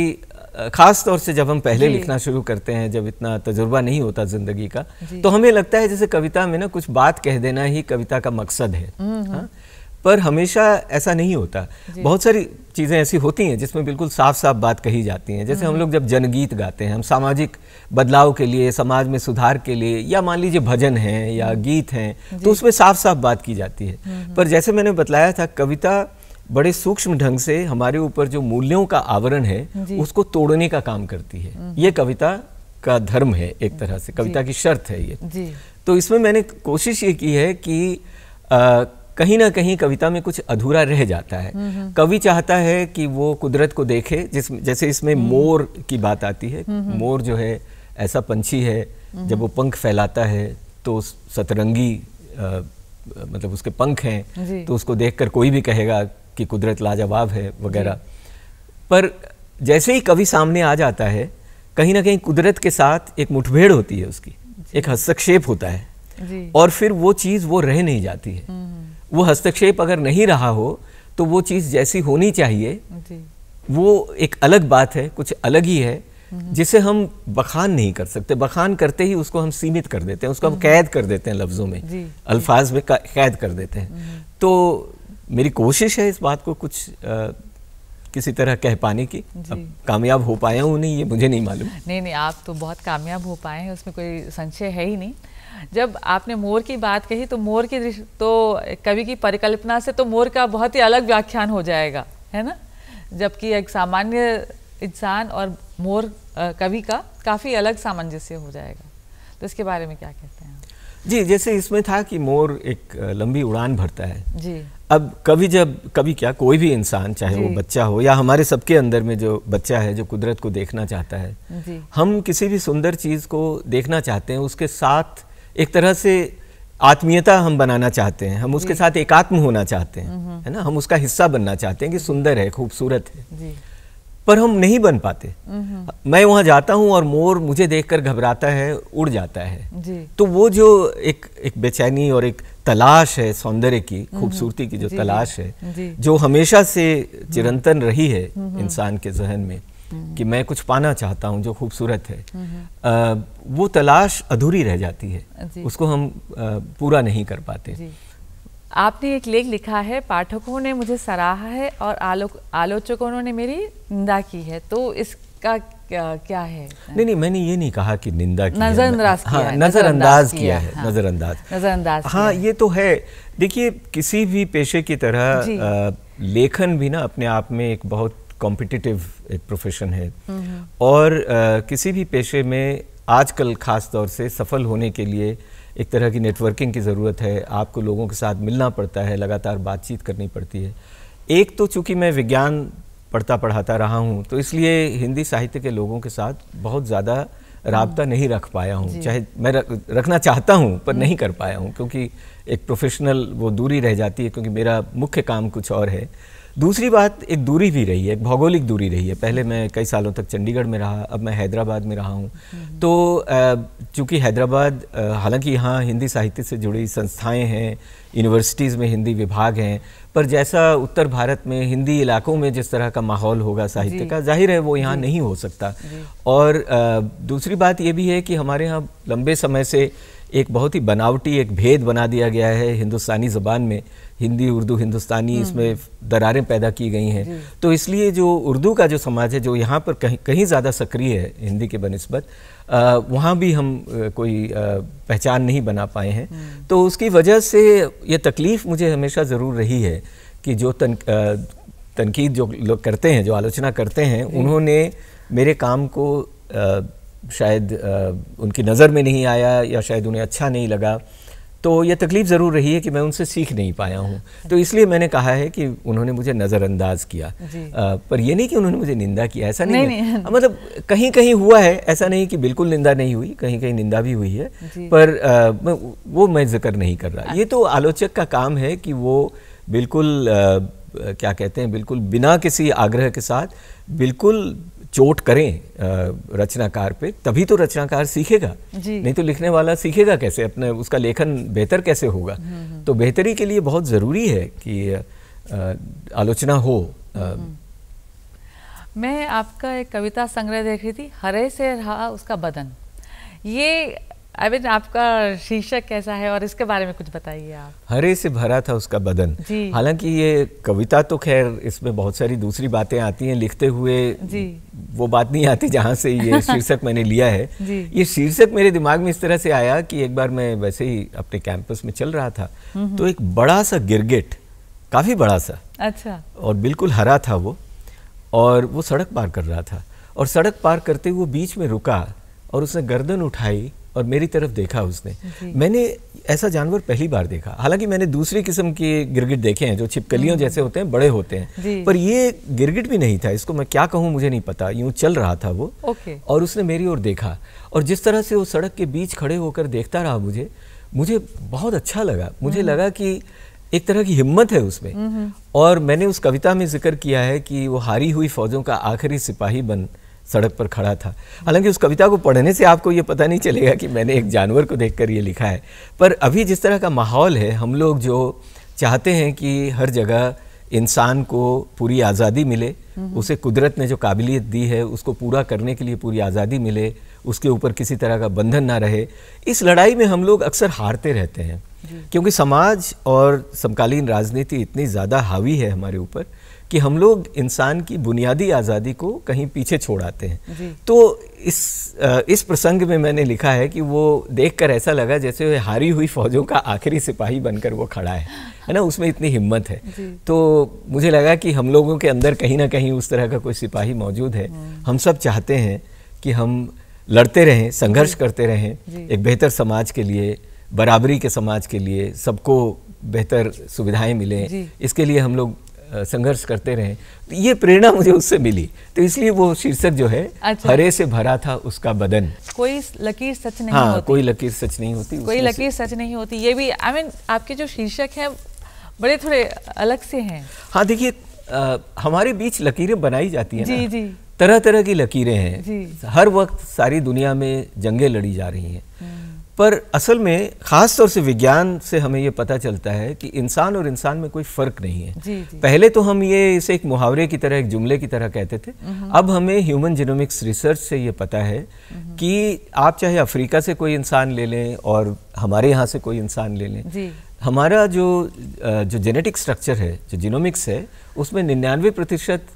ख़ास तौर से जब हम पहले लिखना शुरू करते हैं जब इतना तजुर्बा नहीं होता ज़िंदगी का तो हमें लगता है जैसे कविता में ना कुछ बात कह देना ही कविता का मकसद है हम्म, हम्म। हाँ? पर हमेशा ऐसा नहीं होता बहुत सारी चीज़ें ऐसी होती हैं जिसमें बिल्कुल साफ साफ बात कही जाती हैं जैसे हम हम्म। लोग जब जनगीत गाते हैं हम सामाजिक बदलाव के लिए समाज में सुधार के लिए या मान लीजिए भजन हैं या हम्म। गीत हैं तो उसमें साफ साफ बात की जाती है हम्म, पर जैसे मैंने बताया था कविता बड़े सूक्ष्म ढंग से हमारे ऊपर जो मूल्यों का आवरण है उसको तोड़ने का काम करती है ये कविता का धर्म है एक तरह से कविता की शर्त है ये तो इसमें मैंने कोशिश ये की है कि कहीं ना कहीं कविता में कुछ अधूरा रह जाता है हम्म, हम्म। कवि चाहता है कि वो कुदरत को देखे जिस जैसे इसमें हम्म। मोर की बात आती है मोर जो है ऐसा पंछी है जब वो पंख फैलाता है तो सतरंगी आ, मतलब उसके पंख हैं तो उसको देखकर कोई भी कहेगा कि कुदरत लाजवाब है वगैरह पर जैसे ही कवि सामने आ जाता है कहीं ना कहीं कुदरत के साथ एक मुठभेड़ होती है उसकी एक हस्तक्षेप होता है और फिर वो चीज़ वो रह नहीं जाती है वो हस्तक्षेप अगर नहीं रहा हो तो वो चीज़ जैसी होनी चाहिए वो एक अलग बात है कुछ अलग ही है हम्म। जिसे हम बखान नहीं कर सकते बखान करते ही उसको हम सीमित कर देते हैं उसको हम हम्म। कैद कर देते हैं लफ्ज़ों में अल्फाज में कैद कर देते हैं हम्म। तो मेरी कोशिश है इस बात को कुछ आ, किसी तरह कह पाने की अब कामयाब हो पाया हूँ नहीं ये मुझे नहीं मालूम नहीं नहीं आप तो बहुत कामयाब हो पाए हैं उसमें कोई संशय है ही नहीं जब आपने मोर की बात कही तो मोर की तो कवि की परिकल्पना से तो मोर का बहुत ही अलग व्याख्यान हो जाएगा है ना जबकि एक सामान्य इंसान और मोर कवि का काफ़ी अलग सामंजस्य हो जाएगा तो इसके बारे में क्या कहते हैं जी जैसे इसमें था कि मोर एक लंबी उड़ान भरता है जी अब कभी जब कभी क्या कोई भी इंसान चाहे वो बच्चा हो या हमारे सबके अंदर में जो बच्चा है जो कुदरत को देखना चाहता है हम किसी भी सुंदर चीज़ को देखना चाहते हैं उसके साथ एक तरह से आत्मीयता हम बनाना चाहते हैं हम उसके साथ एकात्म होना चाहते हैं है ना हम उसका हिस्सा बनना चाहते हैं कि सुंदर है खूबसूरत है पर हम नहीं बन पाते मैं वहाँ जाता हूँ और मोर मुझे देखकर घबराता है उड़ जाता है तो वो जो एक एक बेचैनी और एक तलाश है सौंदर्य की खूबसूरती की जो तलाश है जो हमेशा से हम्म। चिरंतन रही है इंसान के जहन में कि मैं कुछ पाना चाहता हूँ जो खूबसूरत है आ, वो तलाश अधूरी रह जाती है उसको हम आ, पूरा नहीं कर पाते आपने एक लेख लिखा है पाठकों ने मुझे सराहा है और आलो आलोचकों ने मेरी निंदा की है तो इसका क्या, क्या है नहीं नहीं मैंने ये नहीं कहा कि निंदा की नजरअंदाज हाँ नजरअंदाज किया है नजरअंदाज नजरअंदाज हाँ, हाँ ये तो है देखिए किसी भी पेशे की तरह लेखन भी ना अपने आप में एक बहुत कॉम्पिटिटिव एक प्रोफेशन है mm-hmm. और आ, eh, किसी भी पेशे में आजकल ख़ास तौर से सफल होने के लिए एक तरह की नेटवर्किंग की ज़रूरत है आपको लोगों के साथ मिलना पड़ता है लगातार बातचीत करनी पड़ती है एक तो चूँकि मैं विज्ञान पढ़ता पढ़ाता रहा हूँ तो इसलिए हिंदी साहित्य के लोगों के साथ बहुत ज़्यादा रबता नहीं रख पाया हूँ चाहे मैं रखना चाहता हूँ पर mm-hmm. नहीं कर पाया हूँ क्योंकि एक प्रोफेशनल वो दूरी रह जाती है क्योंकि मेरा मुख्य काम कुछ और है दूसरी बात एक दूरी भी रही है एक भौगोलिक दूरी रही है पहले मैं कई सालों तक चंडीगढ़ में रहा अब मैं हैदराबाद में रहा हूँ हम्म। तो चूँकि हैदराबाद हालांकि यहाँ हिंदी साहित्य से जुड़ी संस्थाएं हैं यूनिवर्सिटीज़ में हिंदी विभाग हैं पर जैसा उत्तर भारत में हिंदी इलाकों में जिस तरह का माहौल होगा साहित्य का जाहिर है वो यहाँ नहीं हो सकता और दूसरी बात ये भी है कि हमारे यहाँ लंबे समय से एक बहुत ही बनावटी एक भेद बना दिया गया है हिंदुस्तानी ज़बान में हिंदी उर्दू हिंदुस्तानी हम्म। इसमें दरारें पैदा की गई हैं तो इसलिए जो उर्दू का जो समाज है जो यहाँ पर कहीं कहीं ज़्यादा सक्रिय है हिंदी के बनस्बत वहाँ भी हम कोई पहचान नहीं बना पाए हैं हम्म। तो उसकी वजह से ये तकलीफ़ मुझे हमेशा ज़रूर रही है कि जो तन तनकीद जो लोग करते हैं जो आलोचना करते हैं उन्होंने मेरे काम को आ, शायद आ, उनकी नज़र में नहीं आया या शायद उन्हें अच्छा नहीं लगा तो ये तकलीफ़ ज़रूर रही है कि मैं उनसे सीख नहीं पाया हूँ तो इसलिए मैंने कहा है कि उन्होंने मुझे नज़रअंदाज किया आ, पर यह नहीं कि उन्होंने मुझे निंदा किया ऐसा नहीं, नहीं, नहीं, नहीं। हाँ। मतलब कहीं कहीं हुआ है ऐसा नहीं कि बिल्कुल निंदा नहीं हुई कहीं कहीं निंदा भी हुई है पर आ, मैं, वो मैं जिक्र नहीं कर रहा ये तो अच्छा। आलोचक का काम है कि वो बिल्कुल आ, क्या कहते हैं बिल्कुल बिना किसी आग्रह के साथ बिल्कुल चोट करें रचनाकार पे तभी तो रचनाकार सीखेगा नहीं तो लिखने वाला सीखेगा कैसे अपने उसका लेखन बेहतर कैसे होगा हम्म, हम्म। तो बेहतरी के लिए बहुत ज़रूरी है कि आलोचना हो हम्म, मैं आपका एक कविता संग्रह देख रही थी हरे से रहा उसका बदन ये अबिन तो आपका शीर्षक कैसा है और इसके बारे में कुछ बताइए आप हरे से भरा था उसका बदन हालांकि ये कविता तो खैर इसमें बहुत सारी दूसरी बातें आती हैं लिखते हुए जी वो बात नहीं आती जहाँ से ये *laughs* शीर्षक मैंने लिया है ये शीर्षक मेरे दिमाग में इस तरह से आया कि एक बार मैं वैसे ही अपने कैंपस में चल रहा था हम्म, हम्म। तो एक बड़ा सा गिरगेट काफ़ी बड़ा सा अच्छा और बिल्कुल हरा था वो और वो सड़क पार कर रहा था और सड़क पार करते हुए बीच में रुका और उसने गर्दन उठाई और मेरी तरफ देखा उसने मैंने ऐसा जानवर पहली बार देखा हालांकि मैंने दूसरी किस्म के गिरगिट देखे हैं जो छिपकलियों हम्म। जैसे होते हैं बड़े होते हैं पर ये गिरगिट भी नहीं था इसको मैं क्या कहूँ मुझे नहीं पता यूं चल रहा था वो और उसने मेरी ओर देखा और जिस तरह से वो सड़क के बीच खड़े होकर देखता रहा मुझे मुझे बहुत अच्छा लगा मुझे हम्म। लगा कि एक तरह की हिम्मत है उसमें हम्म, और मैंने उस कविता में जिक्र किया है कि वो हारी हुई फौजों का आखिरी सिपाही बन सड़क पर खड़ा था हालांकि उस कविता को पढ़ने से आपको ये पता नहीं चलेगा कि मैंने एक जानवर को देखकर ये लिखा है पर अभी जिस तरह का माहौल है हम लोग जो चाहते हैं कि हर जगह इंसान को पूरी आज़ादी मिले हम्म। उसे कुदरत ने जो काबिलियत दी है उसको पूरा करने के लिए पूरी आज़ादी मिले उसके ऊपर किसी तरह का बंधन ना रहे इस लड़ाई में हम लोग अक्सर हारते रहते हैं क्योंकि समाज और समकालीन राजनीति इतनी ज़्यादा हावी है हमारे ऊपर कि हम लोग इंसान की बुनियादी आज़ादी को कहीं पीछे छोड़ आते हैं तो इस इस प्रसंग में मैंने लिखा है कि वो देखकर ऐसा लगा जैसे हारी हुई फौजों का आखिरी सिपाही बनकर वो खड़ा है है ना उसमें इतनी हिम्मत है तो मुझे लगा कि हम लोगों के अंदर कहीं ना कहीं उस तरह का कोई सिपाही मौजूद है हाँ। हम सब चाहते हैं कि हम लड़ते रहें संघर्ष करते रहें एक बेहतर समाज के लिए बराबरी के समाज के लिए सबको बेहतर सुविधाएं मिलें इसके लिए हम लोग संघर्ष करते रहे तो ये प्रेरणा मुझे उससे मिली तो इसलिए वो शीर्षक जो है अच्छा। हरे से भरा था उसका बदन कोई लकीर सच नहीं हाँ, होती कोई लकीर सच नहीं होती कोई लकीर सच नहीं होती ये भी आई I मीन mean, आपके जो शीर्षक हैं बड़े थोड़े अलग से हैं हाँ देखिए हमारे बीच लकीरें बनाई जाती हैं जी जी तरह तरह की लकीरें हैं हर वक्त सारी दुनिया में जंगे लड़ी जा रही हैं हम्म। पर असल में ख़ास तौर से विज्ञान से हमें ये पता चलता है कि इंसान और इंसान में कोई फ़र्क नहीं है जी, जी। पहले तो हम ये इसे एक मुहावरे की तरह एक जुमले की तरह कहते थे हम्म। अब हमें ह्यूमन जीनोमिक्स रिसर्च से ये पता है हम्म। कि आप चाहे अफ्रीका से कोई इंसान ले लें और हमारे यहाँ से कोई इंसान ले लें हमारा जो जो जेनेटिक स्ट्रक्चर है जो जीनोमिक्स है उसमें निन्यानवे प्रतिशत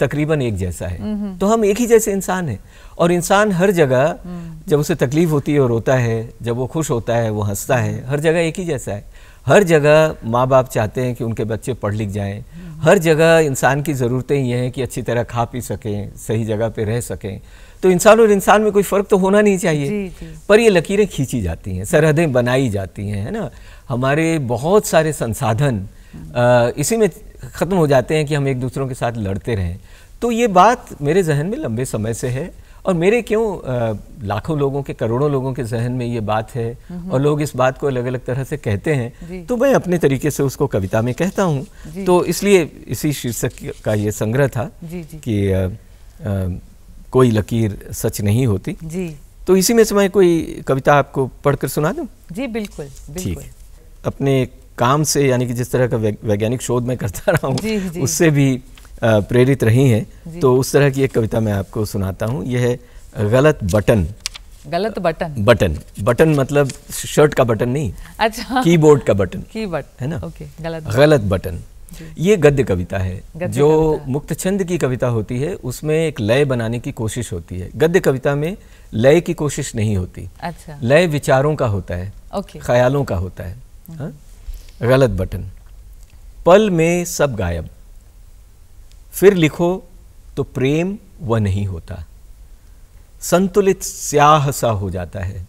तकरीबन एक जैसा है हम्म, हम्म। तो हम एक ही जैसे इंसान हैं और इंसान हर जगह हम्म, जब उसे तकलीफ़ होती है और रोता है जब वो खुश होता है वो हंसता है हर जगह एक ही जैसा है हर जगह माँ बाप चाहते हैं कि उनके बच्चे पढ़ लिख जाएं हर जगह इंसान की ज़रूरतें ये हैं कि अच्छी तरह खा पी सकें सही जगह पर रह सकें तो इंसान और इंसान में कोई फ़र्क तो होना नहीं चाहिए जी, जी। पर ये लकीरें खींची जाती हैं सरहदें बनाई जाती हैं है ना हमारे बहुत सारे संसाधन आ, इसी में ख़त्म हो जाते हैं कि हम एक दूसरों के साथ लड़ते रहें तो ये बात मेरे जहन में लंबे समय से है और मेरे क्यों लाखों लोगों के करोड़ों लोगों के जहन में ये बात है और लोग इस बात को अलग अलग तरह से कहते हैं तो मैं अपने तरीके से उसको कविता में कहता हूँ तो इसलिए इसी शीर्षक का ये संग्रह था जी, जी। कि आ, आ, कोई लकीर सच नहीं होती जी तो इसी में से मैं कोई कविता आपको पढ़कर सुना दूँ जी बिल्कुल बिल्कुल अपने एक काम से यानी कि जिस तरह का वैज्ञानिक शोध मैं करता रहा हूँ उससे भी प्रेरित रही हैं तो उस तरह की एक कविता मैं आपको सुनाता हूँ यह है गलत बटन गलत बटन बटन बटन मतलब शर्ट का बटन नहीं अच्छा कीबोर्ड का बटन की है ना ओके गलत बटन। गलत बटन ये गद्य कविता है जो मुक्त छंद की कविता होती है उसमें एक लय बनाने की कोशिश होती है गद्य कविता में लय की कोशिश नहीं होती अच्छा लय विचारों का होता है ख्यालों का होता है हाँ? गलत बटन पल में सब गायब फिर लिखो तो प्रेम वह नहीं होता संतुलित स्याह सा हो जाता है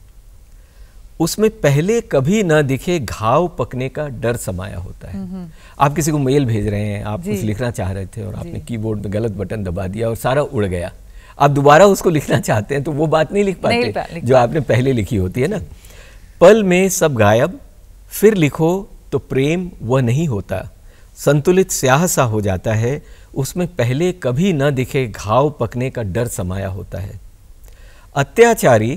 उसमें पहले कभी ना दिखे घाव पकने का डर समाया होता है हम्म, हम्म। आप किसी को मेल भेज रहे हैं आप कुछ लिखना चाह रहे थे और आपने कीबोर्ड में गलत बटन दबा दिया और सारा उड़ गया आप दोबारा उसको लिखना चाहते हैं तो वो बात नहीं लिख पाते नहीं पा, लिख जो आपने पहले लिखी होती है ना पल में सब गायब फिर लिखो तो प्रेम वह नहीं होता संतुलित स्याह सा हो जाता है उसमें पहले कभी न दिखे घाव पकने का डर समाया होता है अत्याचारी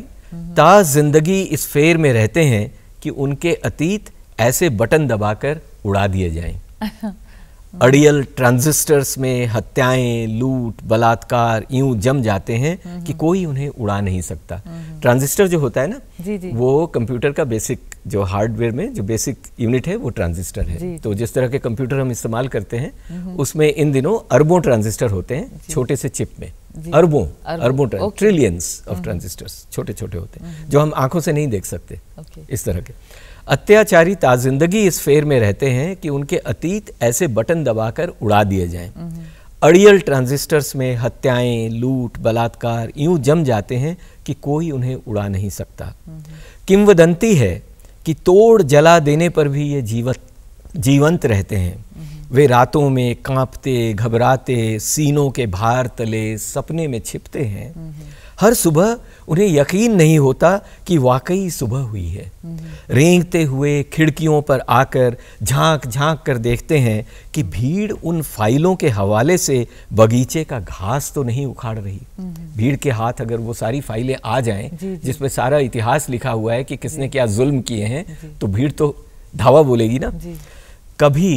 ता जिंदगी इस फेर में रहते हैं कि उनके अतीत ऐसे बटन दबाकर उड़ा दिए जाएं *laughs* अड़ियल ट्रांजिस्टर्स में हत्याएं लूट बलात्कार यूं जम जाते हैं हम्म हम्म। कि कोई उन्हें उड़ा नहीं सकता हम्म ट्रांजिस्टर जो होता है ना जी जी। वो कंप्यूटर का बेसिक जो हार्डवेयर में जो बेसिक यूनिट है वो ट्रांजिस्टर है तो जिस तरह के कंप्यूटर हम इस्तेमाल करते हैं उसमें इन दिनों अरबों ट्रांजिस्टर होते हैं छोटे से चिप में अरबों अरबों ट्रिलियंस ऑफ ट्रांजिस्टर्स छोटे छोटे होते हैं जो हम आंखों से नहीं देख सकते इस तरह के अत्याचारी ताजिंदगी इस फेर में रहते हैं कि उनके अतीत ऐसे बटन दबाकर उड़ा दिए जाएं हम्म। अड़ियल ट्रांजिस्टर्स में हत्याएं लूट बलात्कार यूं जम जाते हैं कि कोई उन्हें उड़ा नहीं सकता हम्म। किंवदंती है कि तोड़ जला देने पर भी ये जीवत जीवंत रहते हैं हम्म। वे रातों में कांपते घबराते सीनों के भार तले सपने में छिपते हैं हर सुबह उन्हें यकीन नहीं होता कि वाकई सुबह हुई है रेंगते हुए खिड़कियों पर आकर झांक झांक कर देखते हैं कि भीड़ उन फाइलों के हवाले से बगीचे का घास तो नहीं उखाड़ रही भीड़ के हाथ अगर वो सारी फाइलें आ जाएं जिसमें सारा इतिहास लिखा हुआ है कि किसने क्या जुल्म किए हैं तो भीड़ तो धावा बोलेगी ना कभी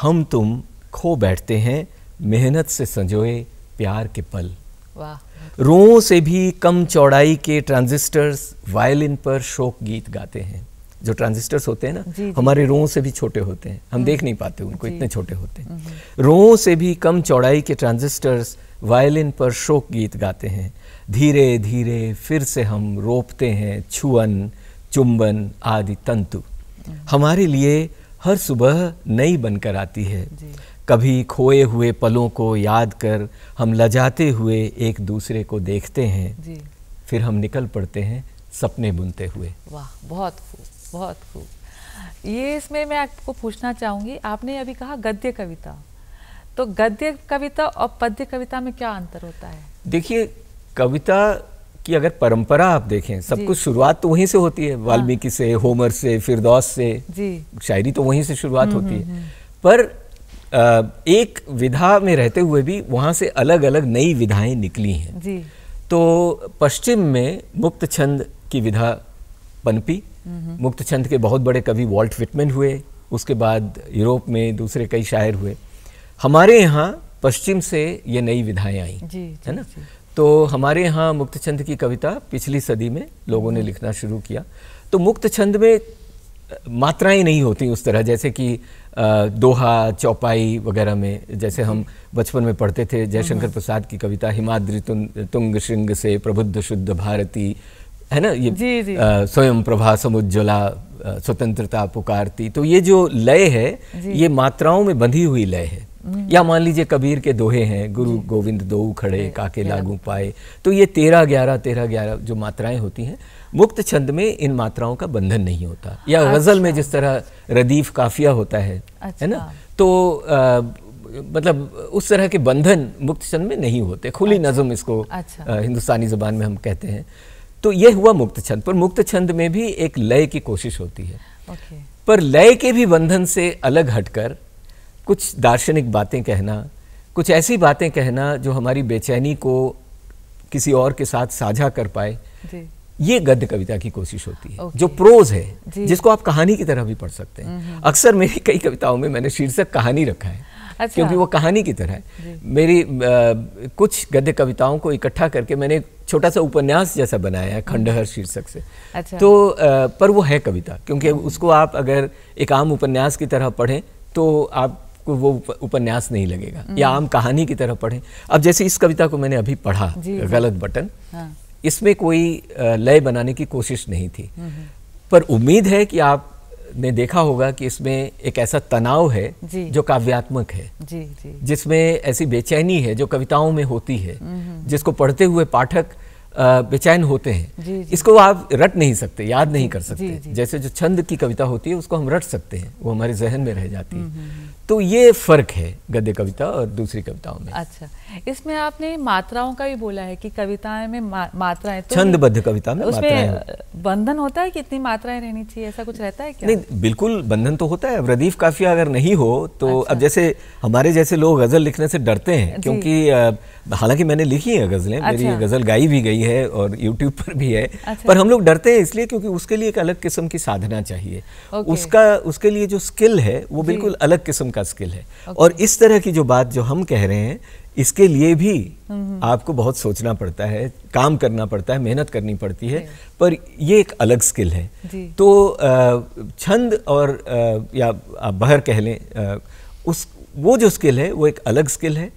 हम तुम खो बैठते हैं मेहनत से संजोए प्यार के पल वाह रों से भी कम चौड़ाई के ट्रांजिस्टर्स वायलिन पर शोक गीत गाते हैं जो ट्रांजिस्टर्स होते हैं ना हमारे रों से भी छोटे होते हैं हम देख नहीं पाते उनको इतने छोटे होते हैं हम्म, हम्म। रों से भी कम चौड़ाई के ट्रांजिस्टर्स वायलिन पर शोक गीत गाते हैं धीरे धीरे फिर से हम रोपते हैं छुअन चुंबन आदि तंतु हम्म। हमारे लिए हर सुबह नई बनकर आती है कभी खोए हुए पलों को याद कर हम लजाते हुए एक दूसरे को देखते हैं फिर हम निकल पड़ते हैं सपने बुनते हुए वाह बहुत खूब बहुत खूब ये इसमें मैं आपको पूछना चाहूँगी आपने अभी कहा गद्य कविता तो गद्य कविता और पद्य कविता में क्या अंतर होता है देखिए कविता की अगर परंपरा आप देखें सब कुछ शुरुआत तो वहीं से होती है वाल्मीकि हाँ। से होमर से फिरदौस से जी शायरी तो वहीं से शुरुआत हम्म, होती है हम्म, हम्म। पर एक विधा में रहते हुए भी वहाँ से अलग अलग नई विधाएं निकली हैं तो पश्चिम में मुक्त छंद की विधा पनपी मुक्त छंद के बहुत बड़े कवि वॉल्ट विटमैन हुए उसके बाद यूरोप में दूसरे कई शायर हुए हमारे यहाँ पश्चिम से ये नई विधाएं आई है ना तो हमारे यहाँ मुक्त छंद की कविता पिछली सदी में लोगों ने हम्म। लिखना शुरू किया तो मुक्त छंद में मात्राएं नहीं होती उस तरह जैसे कि दोहा चौपाई वगैरह में जैसे हम बचपन में पढ़ते थे जयशंकर प्रसाद की कविता हिमाद्री तुंग श्रृंग से प्रबुद्ध शुद्ध भारती है ना ये जी, जी. स्वयं प्रभा समुज्ज्वला स्वतंत्रता पुकारती तो ये जो लय है ये मात्राओं में बंधी हुई लय है हम्म। या मान लीजिए कबीर के दोहे हैं गुरु गोविंद दो खड़े काके लागू पाए तो ये तेरह ग्यारह तेरह ग्यारह जो मात्राएं होती हैं मुक्त छंद में इन मात्राओं का बंधन नहीं होता या अच्छा। गज़ल में जिस तरह रदीफ काफिया होता है अच्छा। है ना अच्छा। तो आ, मतलब उस तरह के बंधन मुक्त छंद में नहीं होते खुली अच्छा। नज़म इसको अच्छा। आ, हिंदुस्तानी ज़बान में हम कहते हैं तो यह हुआ मुक्त छंद पर मुक्त छंद में भी एक लय की कोशिश होती है पर लय के भी बंधन से अलग हटकर कुछ दार्शनिक बातें कहना कुछ ऐसी बातें कहना जो हमारी बेचैनी को किसी और के साथ साझा कर पाए ये गद्य कविता की कोशिश होती है okay. जो प्रोज है जिसको आप कहानी की तरह भी पढ़ सकते हैं अक्सर मेरी कई कविताओं में मैंने शीर्षक कहानी रखा है अच्छा। क्योंकि वो कहानी की तरह है मेरी आ, कुछ गद्य कविताओं को इकट्ठा करके मैंने छोटा सा उपन्यास जैसा बनाया है खंडहर हम्म। शीर्षक से अच्छा। तो आ, पर वो है कविता क्योंकि हम्म। उसको आप अगर एक आम उपन्यास की तरह पढ़ें तो आप को वो उपन्यास नहीं लगेगा या हम्म। आम कहानी की तरह पढ़ें अब जैसे इस कविता को मैंने अभी पढ़ा गलत बटन हाँ। इसमें कोई लय बनाने की कोशिश नहीं थी पर उम्मीद है कि आपने देखा होगा कि इसमें एक ऐसा तनाव है जो काव्यात्मक है जी, जी। जिसमें ऐसी बेचैनी है जो कविताओं में होती है हम्म, हम्म। जिसको पढ़ते हुए पाठक बेचैन होते हैं जी, जी। इसको आप रट नहीं सकते याद नहीं कर सकते जी, जी। जैसे जो छंद की कविता होती है उसको हम रट सकते हैं वो हमारे जहन में रह जाती है हम्म, तो ये फ़र्क है गद्य कविता और दूसरी कविताओं में अच्छा इसमें आपने मात्राओं का भी बोला है कि कविताएं में मा, मात्राएं तो छंदबद्ध कविता में उसमें बंधन होता है कि इतनी मात्राएं रहनी चाहिए ऐसा कुछ रहता है क्या नहीं बिल्कुल बंधन तो होता है रदीफ काफिया अगर नहीं हो तो अच्छा। अब जैसे हमारे जैसे लोग गज़ल लिखने से डरते हैं क्योंकि हालांकि मैंने लिखी है गज़लें मेरी अच्छा। गज़ल गाई भी गई है और यूट्यूब पर भी है अच्छा। पर हम लोग डरते हैं इसलिए क्योंकि उसके लिए एक अलग किस्म की साधना चाहिए उसका उसके लिए जो स्किल है वो बिल्कुल अलग किस्म का का स्किल है okay. और इस तरह की जो बात जो हम कह रहे हैं इसके लिए भी आपको बहुत सोचना पड़ता है काम करना पड़ता है मेहनत करनी पड़ती है पर ये एक अलग स्किल है तो छंद और या आप बहर कह लें उस वो जो स्किल है वो एक अलग स्किल है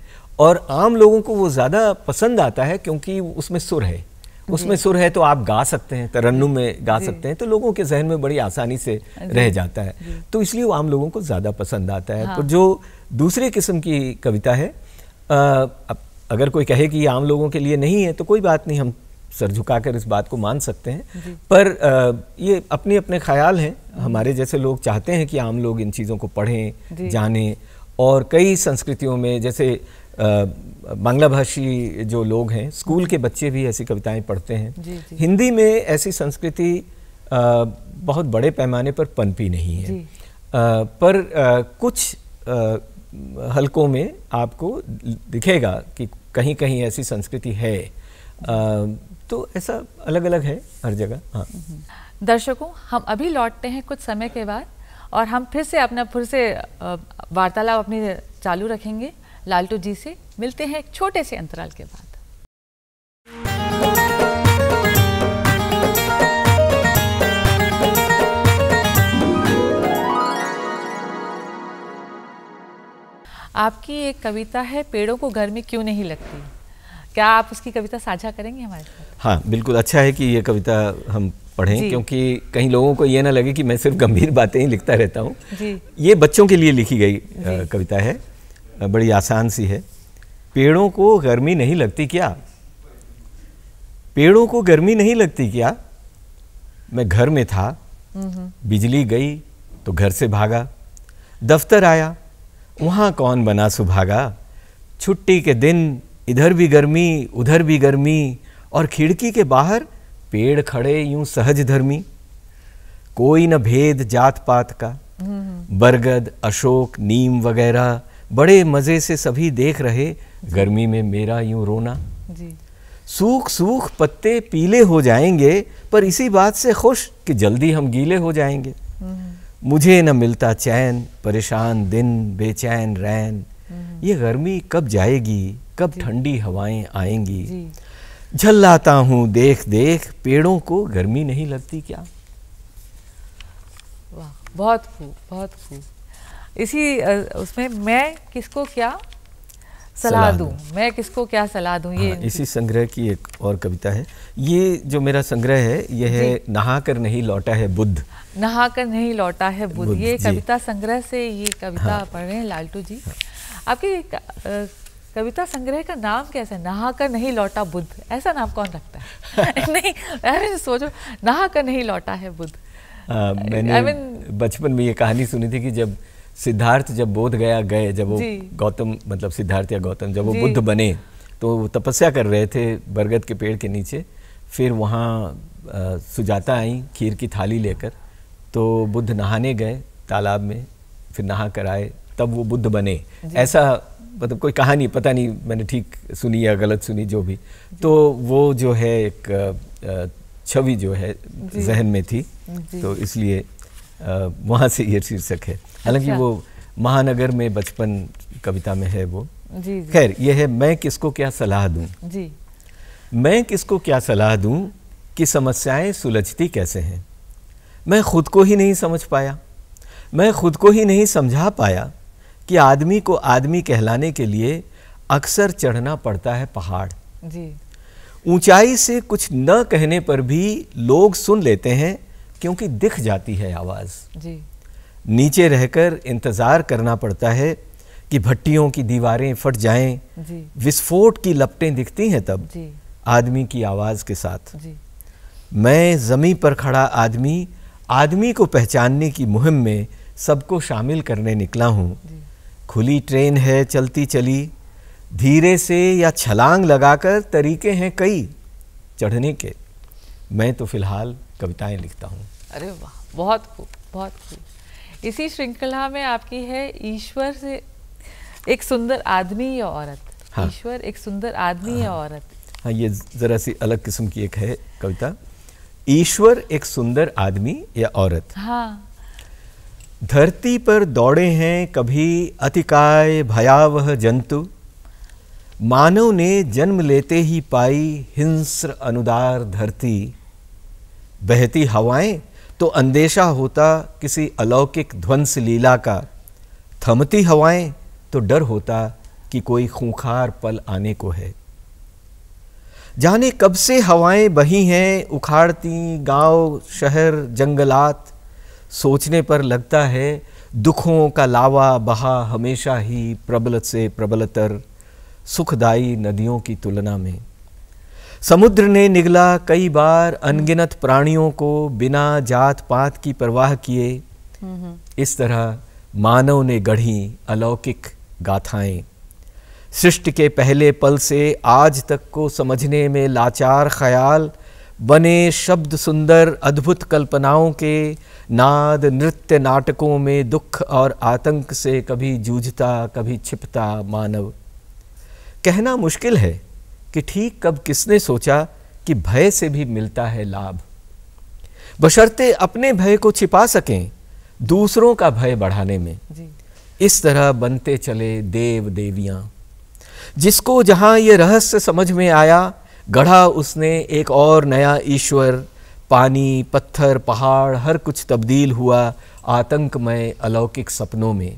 और आम लोगों को वो ज़्यादा पसंद आता है क्योंकि उसमें सुर है उसमें सुर है तो आप गा सकते हैं तरन्नुम में गा सकते हैं तो लोगों के जहन में बड़ी आसानी से रह जाता है तो इसलिए वो आम लोगों को ज़्यादा पसंद आता है हाँ। तो जो दूसरी किस्म की कविता है आ, अगर कोई कहे कि ये आम लोगों के लिए नहीं है तो कोई बात नहीं हम सर झुकाकर इस बात को मान सकते हैं पर आ, ये अपने अपने ख्याल हैं हमारे जैसे लोग चाहते हैं कि आम लोग इन चीज़ों को पढ़ें जानें और कई संस्कृतियों में जैसे बांग्ला भाषी जो लोग हैं स्कूल के बच्चे भी ऐसी कविताएं पढ़ते हैं जी, जी। हिंदी में ऐसी संस्कृति बहुत बड़े पैमाने पर पनपी नहीं है आ, पर कुछ हलकों में आपको दिखेगा कि कहीं कहीं ऐसी संस्कृति है तो ऐसा अलग अलग है हर जगह हाँ हम्म। दर्शकों हम अभी लौटते हैं कुछ समय के बाद और हम फिर से अपना फिर से वार्तालाप अपनी चालू रखेंगे लालटू जी से मिलते हैं एक छोटे से अंतराल के बाद आपकी एक कविता है पेड़ों को घर में क्यों नहीं लगती क्या आप उसकी कविता साझा करेंगे हमारे साथ हाँ बिल्कुल अच्छा है कि ये कविता हम पढ़ें क्योंकि कहीं लोगों को ये ना लगे कि मैं सिर्फ गंभीर बातें ही लिखता रहता हूँ ये बच्चों के लिए लिखी गई कविता है बड़ी आसान सी है पेड़ों को गर्मी नहीं लगती क्या पेड़ों को गर्मी नहीं लगती क्या मैं घर में था बिजली गई तो घर से भागा दफ्तर आया वहाँ कौन बना सुभागा छुट्टी के दिन इधर भी गर्मी उधर भी गर्मी और खिड़की के बाहर पेड़ खड़े यूं सहज धर्मी कोई न भेद जात पात का बरगद अशोक नीम वगैरह बड़े मज़े से सभी देख रहे गर्मी में मेरा यूं रोना सूख सूख पत्ते पीले हो जाएंगे पर इसी बात से खुश कि जल्दी हम गीले हो जाएंगे हम्म। मुझे न मिलता चैन परेशान दिन बेचैन रैन हम्म। ये गर्मी कब जाएगी कब ठंडी हवाएं आएंगी झल्लाता हूँ देख देख पेड़ों को गर्मी नहीं लगती क्या वाह बहुत खूब बहुत खूब इसी उसमें मैं किसको क्या सलाह दूं मैं किसको क्या सलाह दूं ये हाँ, इसी संग्रह की एक और कविता है ये जो मेरा संग्रह है ये है नहा कर नहीं लौटा है बुद्ध नहा कर नहीं लौटा है बुद्ध, बुद्ध ये कविता संग्रह से ये कविता हाँ, पढ़ रहे हैं लालटू जी हाँ, आपके कविता संग्रह का नाम कैसा है नहा कर नहीं लौटा बुद्ध ऐसा नाम कौन रखता है *laughs* नहीं अरे सोचो नहा कर नहीं लौटा है बुद्ध हाँ, मैंने बचपन में ये कहानी सुनी थी कि जब सिद्धार्थ जब बोध गया गए जब वो गौतम मतलब सिद्धार्थ या गौतम जब वो बुद्ध बने तो वो तपस्या कर रहे थे बरगद के पेड़ के नीचे फिर वहाँ सुजाता आई खीर की थाली लेकर तो बुद्ध नहाने गए तालाब में फिर नहा कर आए तब वो बुद्ध बने ऐसा मतलब कोई कहानी पता नहीं मैंने ठीक सुनी या गलत सुनी जो भी तो वो जो है एक छवि जो है जहन में थी तो इसलिए वहाँ से ये शीर्षक है हालांकि अच्छा। वो महानगर में बचपन कविता में है वो जी, खैर ये है मैं किसको क्या सलाह दूं जी मैं किसको क्या सलाह दूं कि समस्याएं सुलझती कैसे हैं मैं खुद को ही नहीं समझ पाया मैं खुद को ही नहीं समझा पाया कि आदमी को आदमी कहलाने के लिए अक्सर चढ़ना पड़ता है पहाड़ जी ऊंचाई से कुछ न कहने पर भी लोग सुन लेते हैं क्योंकि दिख जाती है आवाज़ जी नीचे रहकर इंतज़ार करना पड़ता है कि भट्टियों की दीवारें फट जाएं विस्फोट की लपटें दिखती हैं तब आदमी की आवाज़ के साथ मैं जमी पर खड़ा आदमी आदमी को पहचानने की मुहिम में सबको शामिल करने निकला हूँ खुली ट्रेन है चलती चली धीरे से या छलांग लगाकर तरीके हैं कई चढ़ने के मैं तो फ़िलहाल कविताएं लिखता हूँ अरे वाह बहुत खूब बहुत खूब इसी श्रृंखला में आपकी है ईश्वर से एक सुंदर आदमी या औरत हाँ। एक सुंदर आदमी हाँ। या औरत हाँ ये जरा सी अलग किस्म की एक है कविता ईश्वर एक सुंदर आदमी या औरत हाँ धरती पर दौड़े हैं कभी अतिकाय भयावह जंतु मानव ने जन्म लेते ही पाई हिंस्र अनुदार धरती बहती हवाएं तो अंदेशा होता किसी अलौकिक ध्वंस लीला का थमती हवाएं तो डर होता कि कोई खूंखार पल आने को है जाने कब से हवाएं बही हैं उखाड़ती गांव शहर जंगलात सोचने पर लगता है दुखों का लावा बहा हमेशा ही प्रबल से प्रबलतर सुखदाई नदियों की तुलना में समुद्र ने निगला कई बार अनगिनत प्राणियों को बिना जात पात की परवाह किए इस तरह मानव ने गढ़ी अलौकिक गाथाएं सृष्टि के पहले पल से आज तक को समझने में लाचार ख्याल बने शब्द सुंदर अद्भुत कल्पनाओं के नाद नृत्य नाटकों में दुख और आतंक से कभी जूझता कभी छिपता मानव कहना मुश्किल है कि ठीक कब किसने सोचा कि भय से भी मिलता है लाभ बशर्ते अपने भय को छिपा सकें दूसरों का भय बढ़ाने में इस तरह बनते चले देव देवियां जिसको जहां ये रहस्य समझ में आया गढ़ा उसने एक और नया ईश्वर पानी पत्थर पहाड़ हर कुछ तब्दील हुआ आतंकमय अलौकिक सपनों में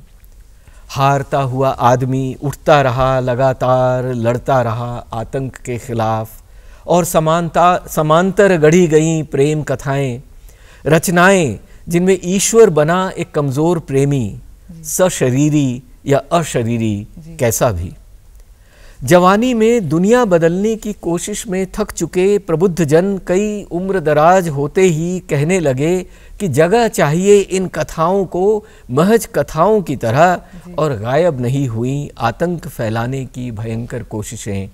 हारता हुआ आदमी उठता रहा लगातार लड़ता रहा आतंक के खिलाफ और समानता समांतर गढ़ी गई प्रेम कथाएं रचनाएं जिनमें ईश्वर बना एक कमज़ोर प्रेमी सशरीरी या अशरीरी कैसा भी जवानी में दुनिया बदलने की कोशिश में थक चुके प्रबुद्ध जन कई उम्र दराज होते ही कहने लगे कि जगह चाहिए इन कथाओं को महज कथाओं की तरह और गायब नहीं हुई आतंक फैलाने की भयंकर कोशिशें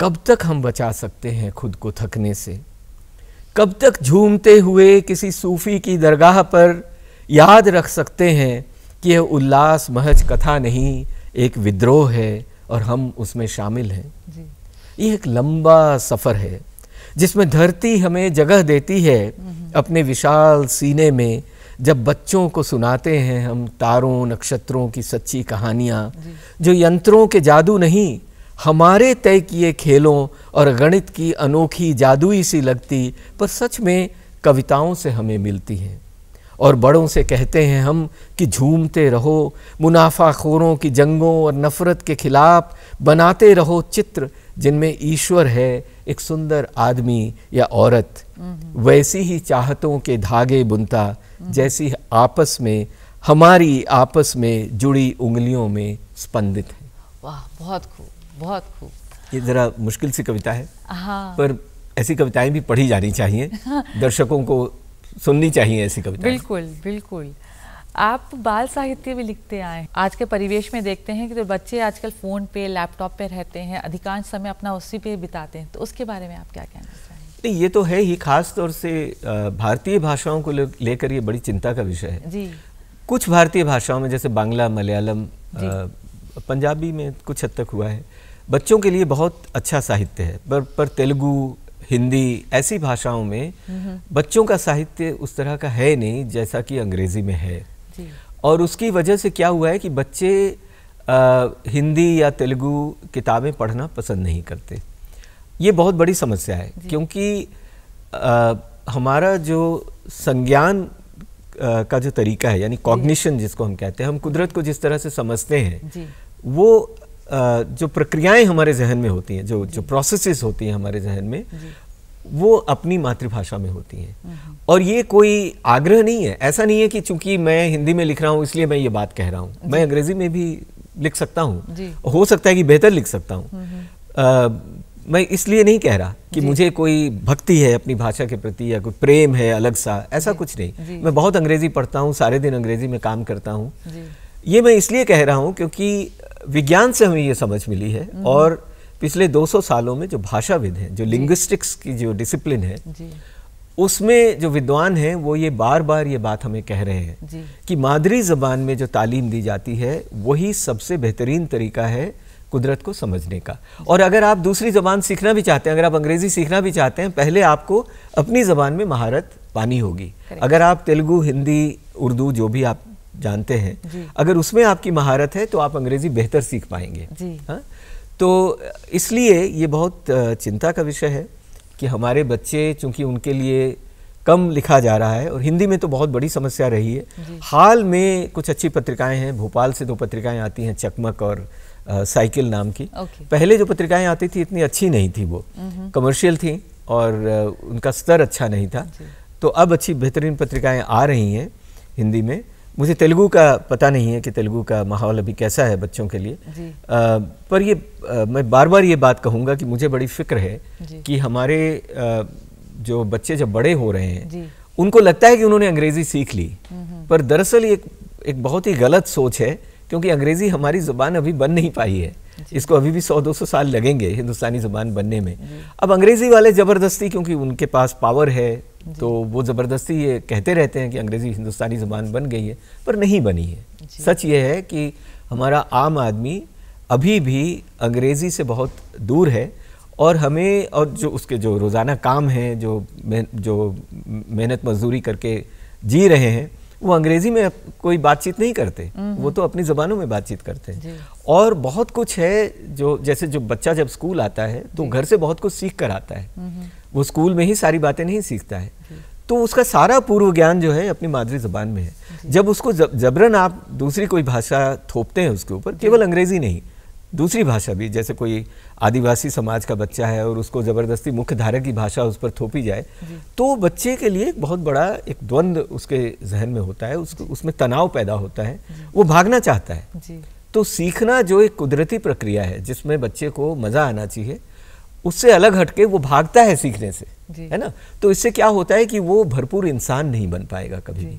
कब तक हम बचा सकते हैं खुद को थकने से कब तक झूमते हुए किसी सूफ़ी की दरगाह पर याद रख सकते हैं कि यह उल्लास महज कथा नहीं एक विद्रोह है और हम उसमें शामिल हैं ये एक लंबा सफ़र है जिसमें धरती हमें जगह देती है हम्म। अपने विशाल सीने में जब बच्चों को सुनाते हैं हम तारों नक्षत्रों की सच्ची कहानियाँ जो यंत्रों के जादू नहीं हमारे तय किए खेलों और गणित की अनोखी जादुई सी लगती पर सच में कविताओं से हमें मिलती हैं और बड़ों से कहते हैं हम कि झूमते रहो मुनाफा खोरों की जंगों और नफ़रत के ख़िलाफ़ बनाते रहो चित्र जिनमें ईश्वर है एक सुंदर आदमी या औरत हम्म। वैसी ही चाहतों के धागे बुनता जैसी आपस में हमारी आपस में जुड़ी उंगलियों में स्पंदित है वाह बहुत खूब बहुत खूब ये ज़रा मुश्किल सी कविता है हाँ। पर ऐसी कविताएं भी पढ़ी जानी चाहिए हाँ। दर्शकों को सुननी चाहिए ऐसी कविता बिल्कुल बिल्कुल आप बाल साहित्य भी लिखते आए आज के परिवेश में देखते हैं कि जो तो बच्चे आजकल फ़ोन पे लैपटॉप पे रहते हैं अधिकांश समय अपना उसी पे बिताते हैं तो उसके बारे में आप क्या कहना चाहेंगे नहीं ये तो है ही खास तौर से भारतीय भाषाओं को लेकर ये बड़ी चिंता का विषय है जी कुछ भारतीय भाषाओं में जैसे बांग्ला मलयालम पंजाबी में कुछ हद तक हुआ है बच्चों के लिए बहुत अच्छा साहित्य है पर पर तेलुगू हिंदी ऐसी भाषाओं में बच्चों का साहित्य उस तरह का है नहीं जैसा कि अंग्रेज़ी में है और उसकी वजह से क्या हुआ है कि बच्चे आ, हिंदी या तेलुगु किताबें पढ़ना पसंद नहीं करते ये बहुत बड़ी समस्या है क्योंकि आ, हमारा जो संज्ञान का जो तरीका है यानी कॉग्निशन जिसको हम कहते हैं हम कुदरत को जिस तरह से समझते हैं वो जो प्रक्रियाएं हमारे जहन में होती हैं जो जो प्रोसेसेस होती हैं हमारे जहन में वो अपनी मातृभाषा में होती हैं हम्म। और ये कोई आग्रह नहीं है ऐसा नहीं है कि चूंकि मैं हिंदी में लिख रहा हूँ इसलिए मैं ये बात कह रहा हूँ मैं अंग्रेजी में भी लिख सकता हूँ हो सकता है कि बेहतर लिख सकता हूँ हम्म, हम्म। मैं इसलिए नहीं कह रहा कि मुझे कोई भक्ति है अपनी भाषा के प्रति या कोई प्रेम है अलग सा ऐसा कुछ नहीं मैं बहुत अंग्रेजी पढ़ता हूँ सारे दिन अंग्रेजी में काम करता हूँ ये मैं इसलिए कह रहा हूँ क्योंकि विज्ञान से हमें ये समझ मिली है हम्म। और पिछले 200 सालों में जो भाषाविद हैं जो लिंग्विस्टिक्स की जो डिसिप्लिन है उसमें जो विद्वान हैं वो ये बार बार ये बात हमें कह रहे हैं कि मादरी ज़बान में जो तालीम दी जाती है वही सबसे बेहतरीन तरीका है कुदरत को समझने का और अगर आप दूसरी ज़बान सीखना भी चाहते हैं अगर आप अंग्रेज़ी सीखना भी चाहते हैं पहले आपको अपनी ज़बान में महारत पानी होगी अगर आप तेलुगु हिंदी उर्दू जो भी आप जानते हैं अगर उसमें आपकी महारत है तो आप अंग्रेज़ी बेहतर सीख पाएंगे हाँ तो इसलिए ये बहुत चिंता का विषय है कि हमारे बच्चे चूँकि उनके लिए कम लिखा जा रहा है और हिंदी में तो बहुत बड़ी समस्या रही है हाल में कुछ अच्छी पत्रिकाएं हैं भोपाल से दो पत्रिकाएं आती हैं चकमक और आ, साइकिल नाम की पहले जो पत्रिकाएं आती थी इतनी अच्छी नहीं थी वो कमर्शियल थी और उनका स्तर अच्छा नहीं था तो अब अच्छी बेहतरीन पत्रिकाएं आ रही हैं हिंदी में मुझे तेलुगु का पता नहीं है कि तेलुगु का माहौल अभी कैसा है बच्चों के लिए आ, पर ये आ, मैं बार बार ये बात कहूँगा कि मुझे बड़ी फिक्र है कि हमारे आ, जो बच्चे जब बड़े हो रहे हैं उनको लगता है कि उन्होंने अंग्रेज़ी सीख ली हम्म, हम्म। पर दरअसल एक एक बहुत ही गलत सोच है क्योंकि अंग्रेज़ी हमारी ज़ुबान अभी बन नहीं पाई है इसको अभी भी 100-200 साल लगेंगे हिंदुस्तानी ज़ुबान बनने में अब अंग्रेज़ी वाले ज़बरदस्ती क्योंकि उनके पास पावर है तो वो ज़बरदस्ती ये कहते रहते हैं कि अंग्रेज़ी हिंदुस्तानी ज़बान बन गई है पर नहीं बनी है सच ये है कि हमारा आम आदमी अभी भी अंग्रेज़ी से बहुत दूर है और हमें और जो उसके जो रोज़ाना काम हैं जो जो मेहनत मजदूरी करके जी रहे हैं वो अंग्रेजी में कोई बातचीत नहीं करते हम्म। वो तो अपनी ज़बानों में बातचीत करते हैं और बहुत कुछ है जो जैसे जो बच्चा जब स्कूल आता है तो घर से बहुत कुछ सीख कर आता है हम्म। वो स्कूल में ही सारी बातें नहीं सीखता है तो उसका सारा पूर्व ज्ञान जो है अपनी मादरी ज़बान में है जब उसको जबरन आप दूसरी कोई भाषा थोपते हैं उसके ऊपर केवल अंग्रेज़ी नहीं दूसरी भाषा भी जैसे कोई आदिवासी समाज का बच्चा है और उसको ज़बरदस्ती मुख्य धारा की भाषा उस पर थोपी जाए तो बच्चे के लिए एक बहुत बड़ा एक द्वंद्व उसके जहन में होता है उसको उसमें तनाव पैदा होता है वो भागना चाहता है तो सीखना जो एक कुदरती प्रक्रिया है जिसमें बच्चे को मज़ा आना चाहिए उससे अलग हटके वो भागता है सीखने से है ना तो इससे क्या होता है कि वो भरपूर इंसान नहीं बन पाएगा कभी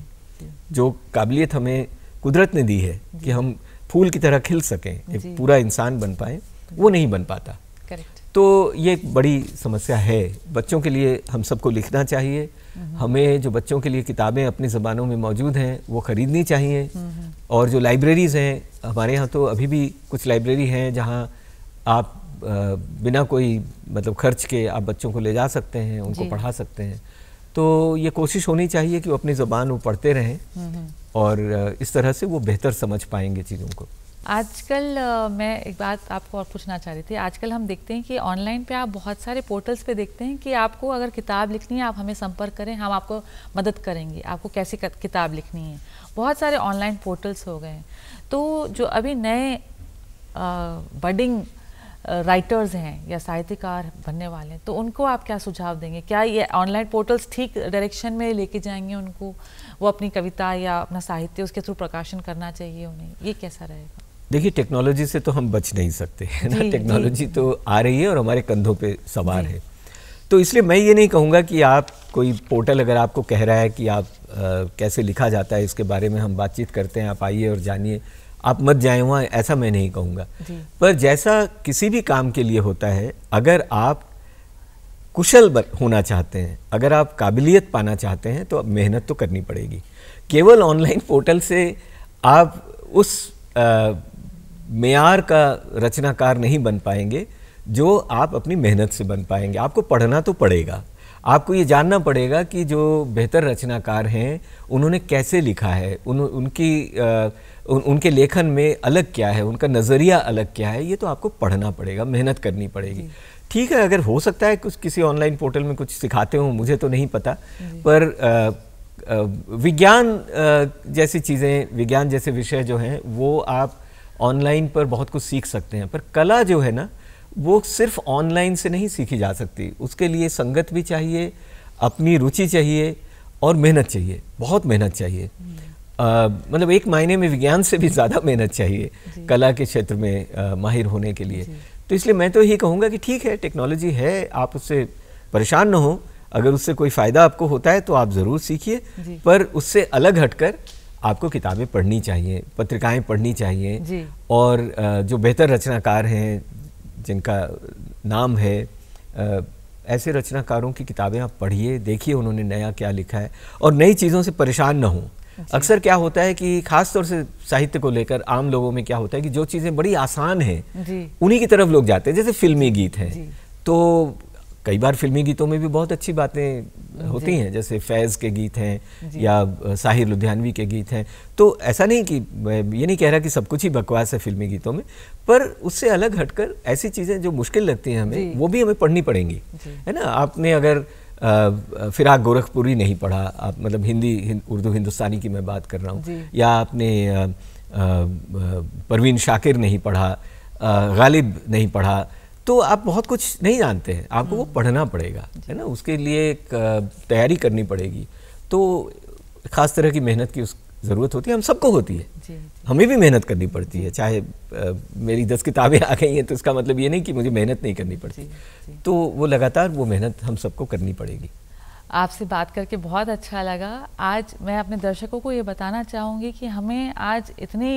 जो काबिलियत हमें कुदरत ने दी है कि हम फूल की तरह खिल सकें एक पूरा इंसान बन पाए वो नहीं बन पाता तो ये एक बड़ी समस्या है बच्चों के लिए हम सबको लिखना चाहिए हमें जो बच्चों के लिए किताबें अपनी ज़बानों में मौजूद हैं वो ख़रीदनी चाहिए और जो लाइब्रेरीज़ हैं हमारे यहाँ तो अभी भी कुछ लाइब्रेरी हैं जहाँ आप बिना कोई मतलब खर्च के आप बच्चों को ले जा सकते हैं उनको पढ़ा सकते हैं तो ये कोशिश होनी चाहिए कि वो अपनी जबान वो पढ़ते रहें और इस तरह से वो बेहतर समझ पाएंगे चीज़ों को आजकल मैं एक बात आपको और पूछना चाह रही थी आजकल हम देखते हैं कि ऑनलाइन पे आप बहुत सारे पोर्टल्स पे देखते हैं कि आपको अगर किताब लिखनी है आप हमें संपर्क करें हम आपको मदद करेंगे आपको कैसे किताब लिखनी है बहुत सारे ऑनलाइन पोर्टल्स हो गए हैं तो जो अभी नए बडिंग राइटर्स हैं या साहित्यकार बनने वाले हैं तो उनको आप क्या सुझाव देंगे क्या ये ऑनलाइन पोर्टल्स ठीक डायरेक्शन में लेके जाएंगे उनको वो अपनी कविता या अपना साहित्य उसके थ्रू प्रकाशन करना चाहिए उन्हें ये कैसा रहेगा देखिए टेक्नोलॉजी से तो हम बच नहीं सकते है ना टेक्नोलॉजी तो आ रही है और हमारे कंधों पर सवार है तो इसलिए मैं ये नहीं कहूँगा कि आप कोई पोर्टल अगर आपको कह रहा है कि आप आ, कैसे लिखा जाता है इसके बारे में हम बातचीत करते हैं आप आइए और जानिए आप मत जाएं वहाँ ऐसा मैं नहीं कहूँगा पर जैसा किसी भी काम के लिए होता है अगर आप कुशल होना चाहते हैं अगर आप काबिलियत पाना चाहते हैं तो मेहनत तो करनी पड़ेगी केवल ऑनलाइन पोर्टल से आप उस मैार का रचनाकार नहीं बन पाएंगे जो आप अपनी मेहनत से बन पाएंगे आपको पढ़ना तो पड़ेगा आपको ये जानना पड़ेगा कि जो बेहतर रचनाकार हैं उन्होंने कैसे लिखा है उन उनकी आ, उन, उनके लेखन में अलग क्या है उनका नज़रिया अलग क्या है ये तो आपको पढ़ना पड़ेगा मेहनत करनी पड़ेगी ठीक है अगर हो सकता है कुछ किसी ऑनलाइन पोर्टल में कुछ सिखाते हो मुझे तो नहीं पता पर विज्ञान जैसी चीज़ें विज्ञान जैसे विषय जो हैं वो आप ऑनलाइन पर बहुत कुछ सीख सकते हैं पर कला जो है ना वो सिर्फ ऑनलाइन से नहीं सीखी जा सकती उसके लिए संगत भी चाहिए अपनी रुचि चाहिए और मेहनत चाहिए बहुत मेहनत चाहिए मतलब एक मायने में विज्ञान से भी ज़्यादा मेहनत चाहिए कला के क्षेत्र में आ, माहिर होने के लिए तो इसलिए मैं तो यही कहूँगा कि ठीक है टेक्नोलॉजी है आप उससे परेशान ना हो अगर उससे कोई फ़ायदा आपको होता है तो आप ज़रूर सीखिए पर उससे अलग हटकर आपको किताबें पढ़नी चाहिए पत्रिकाएं पढ़नी चाहिए और जो बेहतर रचनाकार हैं जिनका नाम है ऐसे रचनाकारों की किताबें आप पढ़िए देखिए उन्होंने नया क्या लिखा है और नई चीज़ों से परेशान ना हों अच्छा। अक्सर क्या होता है कि खास तौर से साहित्य को लेकर आम लोगों में क्या होता है कि जो चीज़ें बड़ी आसान है उन्हीं की तरफ लोग जाते हैं जैसे फिल्मी गीत है तो कई बार फिल्मी गीतों में भी बहुत अच्छी बातें होती हैं जैसे फैज़ के गीत हैं या साहिर लुधियानवी के गीत हैं तो ऐसा नहीं कि ये नहीं कह रहा कि सब कुछ ही बकवास है फिल्मी गीतों में पर उससे अलग हटकर ऐसी चीज़ें जो मुश्किल लगती हैं हमें वो भी हमें पढ़नी पड़ेंगी है ना आपने अगर फिराक गोरखपुरी नहीं पढ़ा आप मतलब हिंदी हिंद, उर्दू हिंदुस्तानी की मैं बात कर रहा हूँ या आपने परवीन शाकिर नहीं पढ़ा गालिब नहीं पढ़ा तो आप बहुत कुछ नहीं जानते हैं आपको वो हम्म। पढ़ना पड़ेगा है ना उसके लिए एक तैयारी करनी पड़ेगी तो ख़ास तरह की मेहनत की उस ज़रूरत होती है हम सबको होती है जी, जी, हमें भी मेहनत करनी पड़ती है चाहे आ, मेरी दस किताबें *laughs* आ गई हैं तो इसका मतलब ये नहीं कि मुझे मेहनत नहीं करनी पड़ती जी, तो वो लगातार वो मेहनत हम सबको करनी पड़ेगी आपसे बात करके बहुत अच्छा लगा आज मैं अपने दर्शकों को ये बताना चाहूँगी कि हमें आज इतनी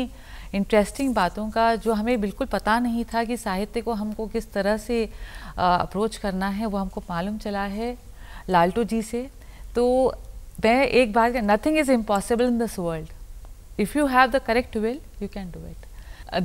इंटरेस्टिंग बातों का जो हमें बिल्कुल पता नहीं था कि साहित्य को हमको किस तरह से अप्रोच करना है वो हमको मालूम चला है लालटू जी से तो मैं एक बात nothing is impossible in this world if you have the correct will you can do it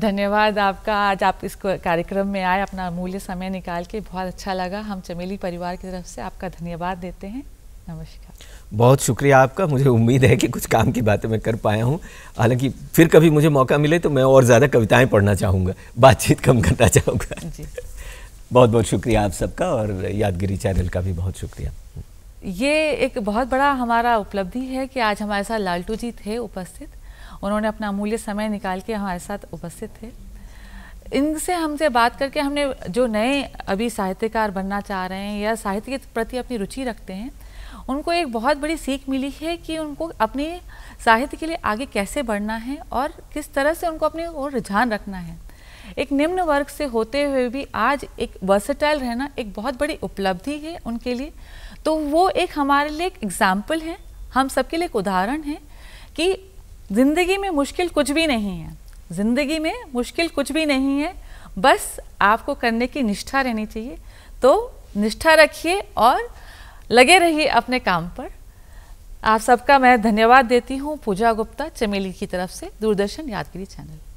धन्यवाद आपका आज आप इस कार्यक्रम में आए अपना अमूल्य समय निकाल के बहुत अच्छा लगा हम चमेली परिवार की तरफ से आपका धन्यवाद देते हैं नमस्कार बहुत शुक्रिया आपका मुझे उम्मीद है कि कुछ काम की बातें मैं कर पाया हूँ हालांकि फिर कभी मुझे मौका मिले तो मैं और ज़्यादा कविताएं पढ़ना चाहूँगा बातचीत कम करना चाहूँगा जी *laughs* बहुत बहुत शुक्रिया आप सबका और यादगिरी चैनल का भी बहुत शुक्रिया ये एक बहुत बड़ा हमारा उपलब्धि है कि आज हमारे साथ लालटू जी थे उपस्थित उन्होंने अपना अमूल्य समय निकाल के हमारे साथ उपस्थित थे इनसे हमसे बात करके हमने जो नए अभी साहित्यकार बनना चाह रहे हैं या साहित्य के प्रति अपनी रुचि रखते हैं उनको एक बहुत बड़ी सीख मिली है कि उनको अपने साहित्य के लिए आगे कैसे बढ़ना है और किस तरह से उनको अपने और रुझान रखना है एक निम्न वर्ग से होते हुए भी आज एक वर्सेटाइल रहना एक बहुत बड़ी उपलब्धि है उनके लिए तो वो एक हमारे लिए एक एग्ज़ाम्पल है हम सबके लिए एक उदाहरण है कि ज़िंदगी में मुश्किल कुछ भी नहीं है ज़िंदगी में मुश्किल कुछ भी नहीं है बस आपको करने की निष्ठा रहनी चाहिए तो निष्ठा रखिए और लगे रहिए अपने काम पर आप सबका मैं धन्यवाद देती हूँ पूजा गुप्ता चमेली की तरफ से दूरदर्शन यादगिरी चैनल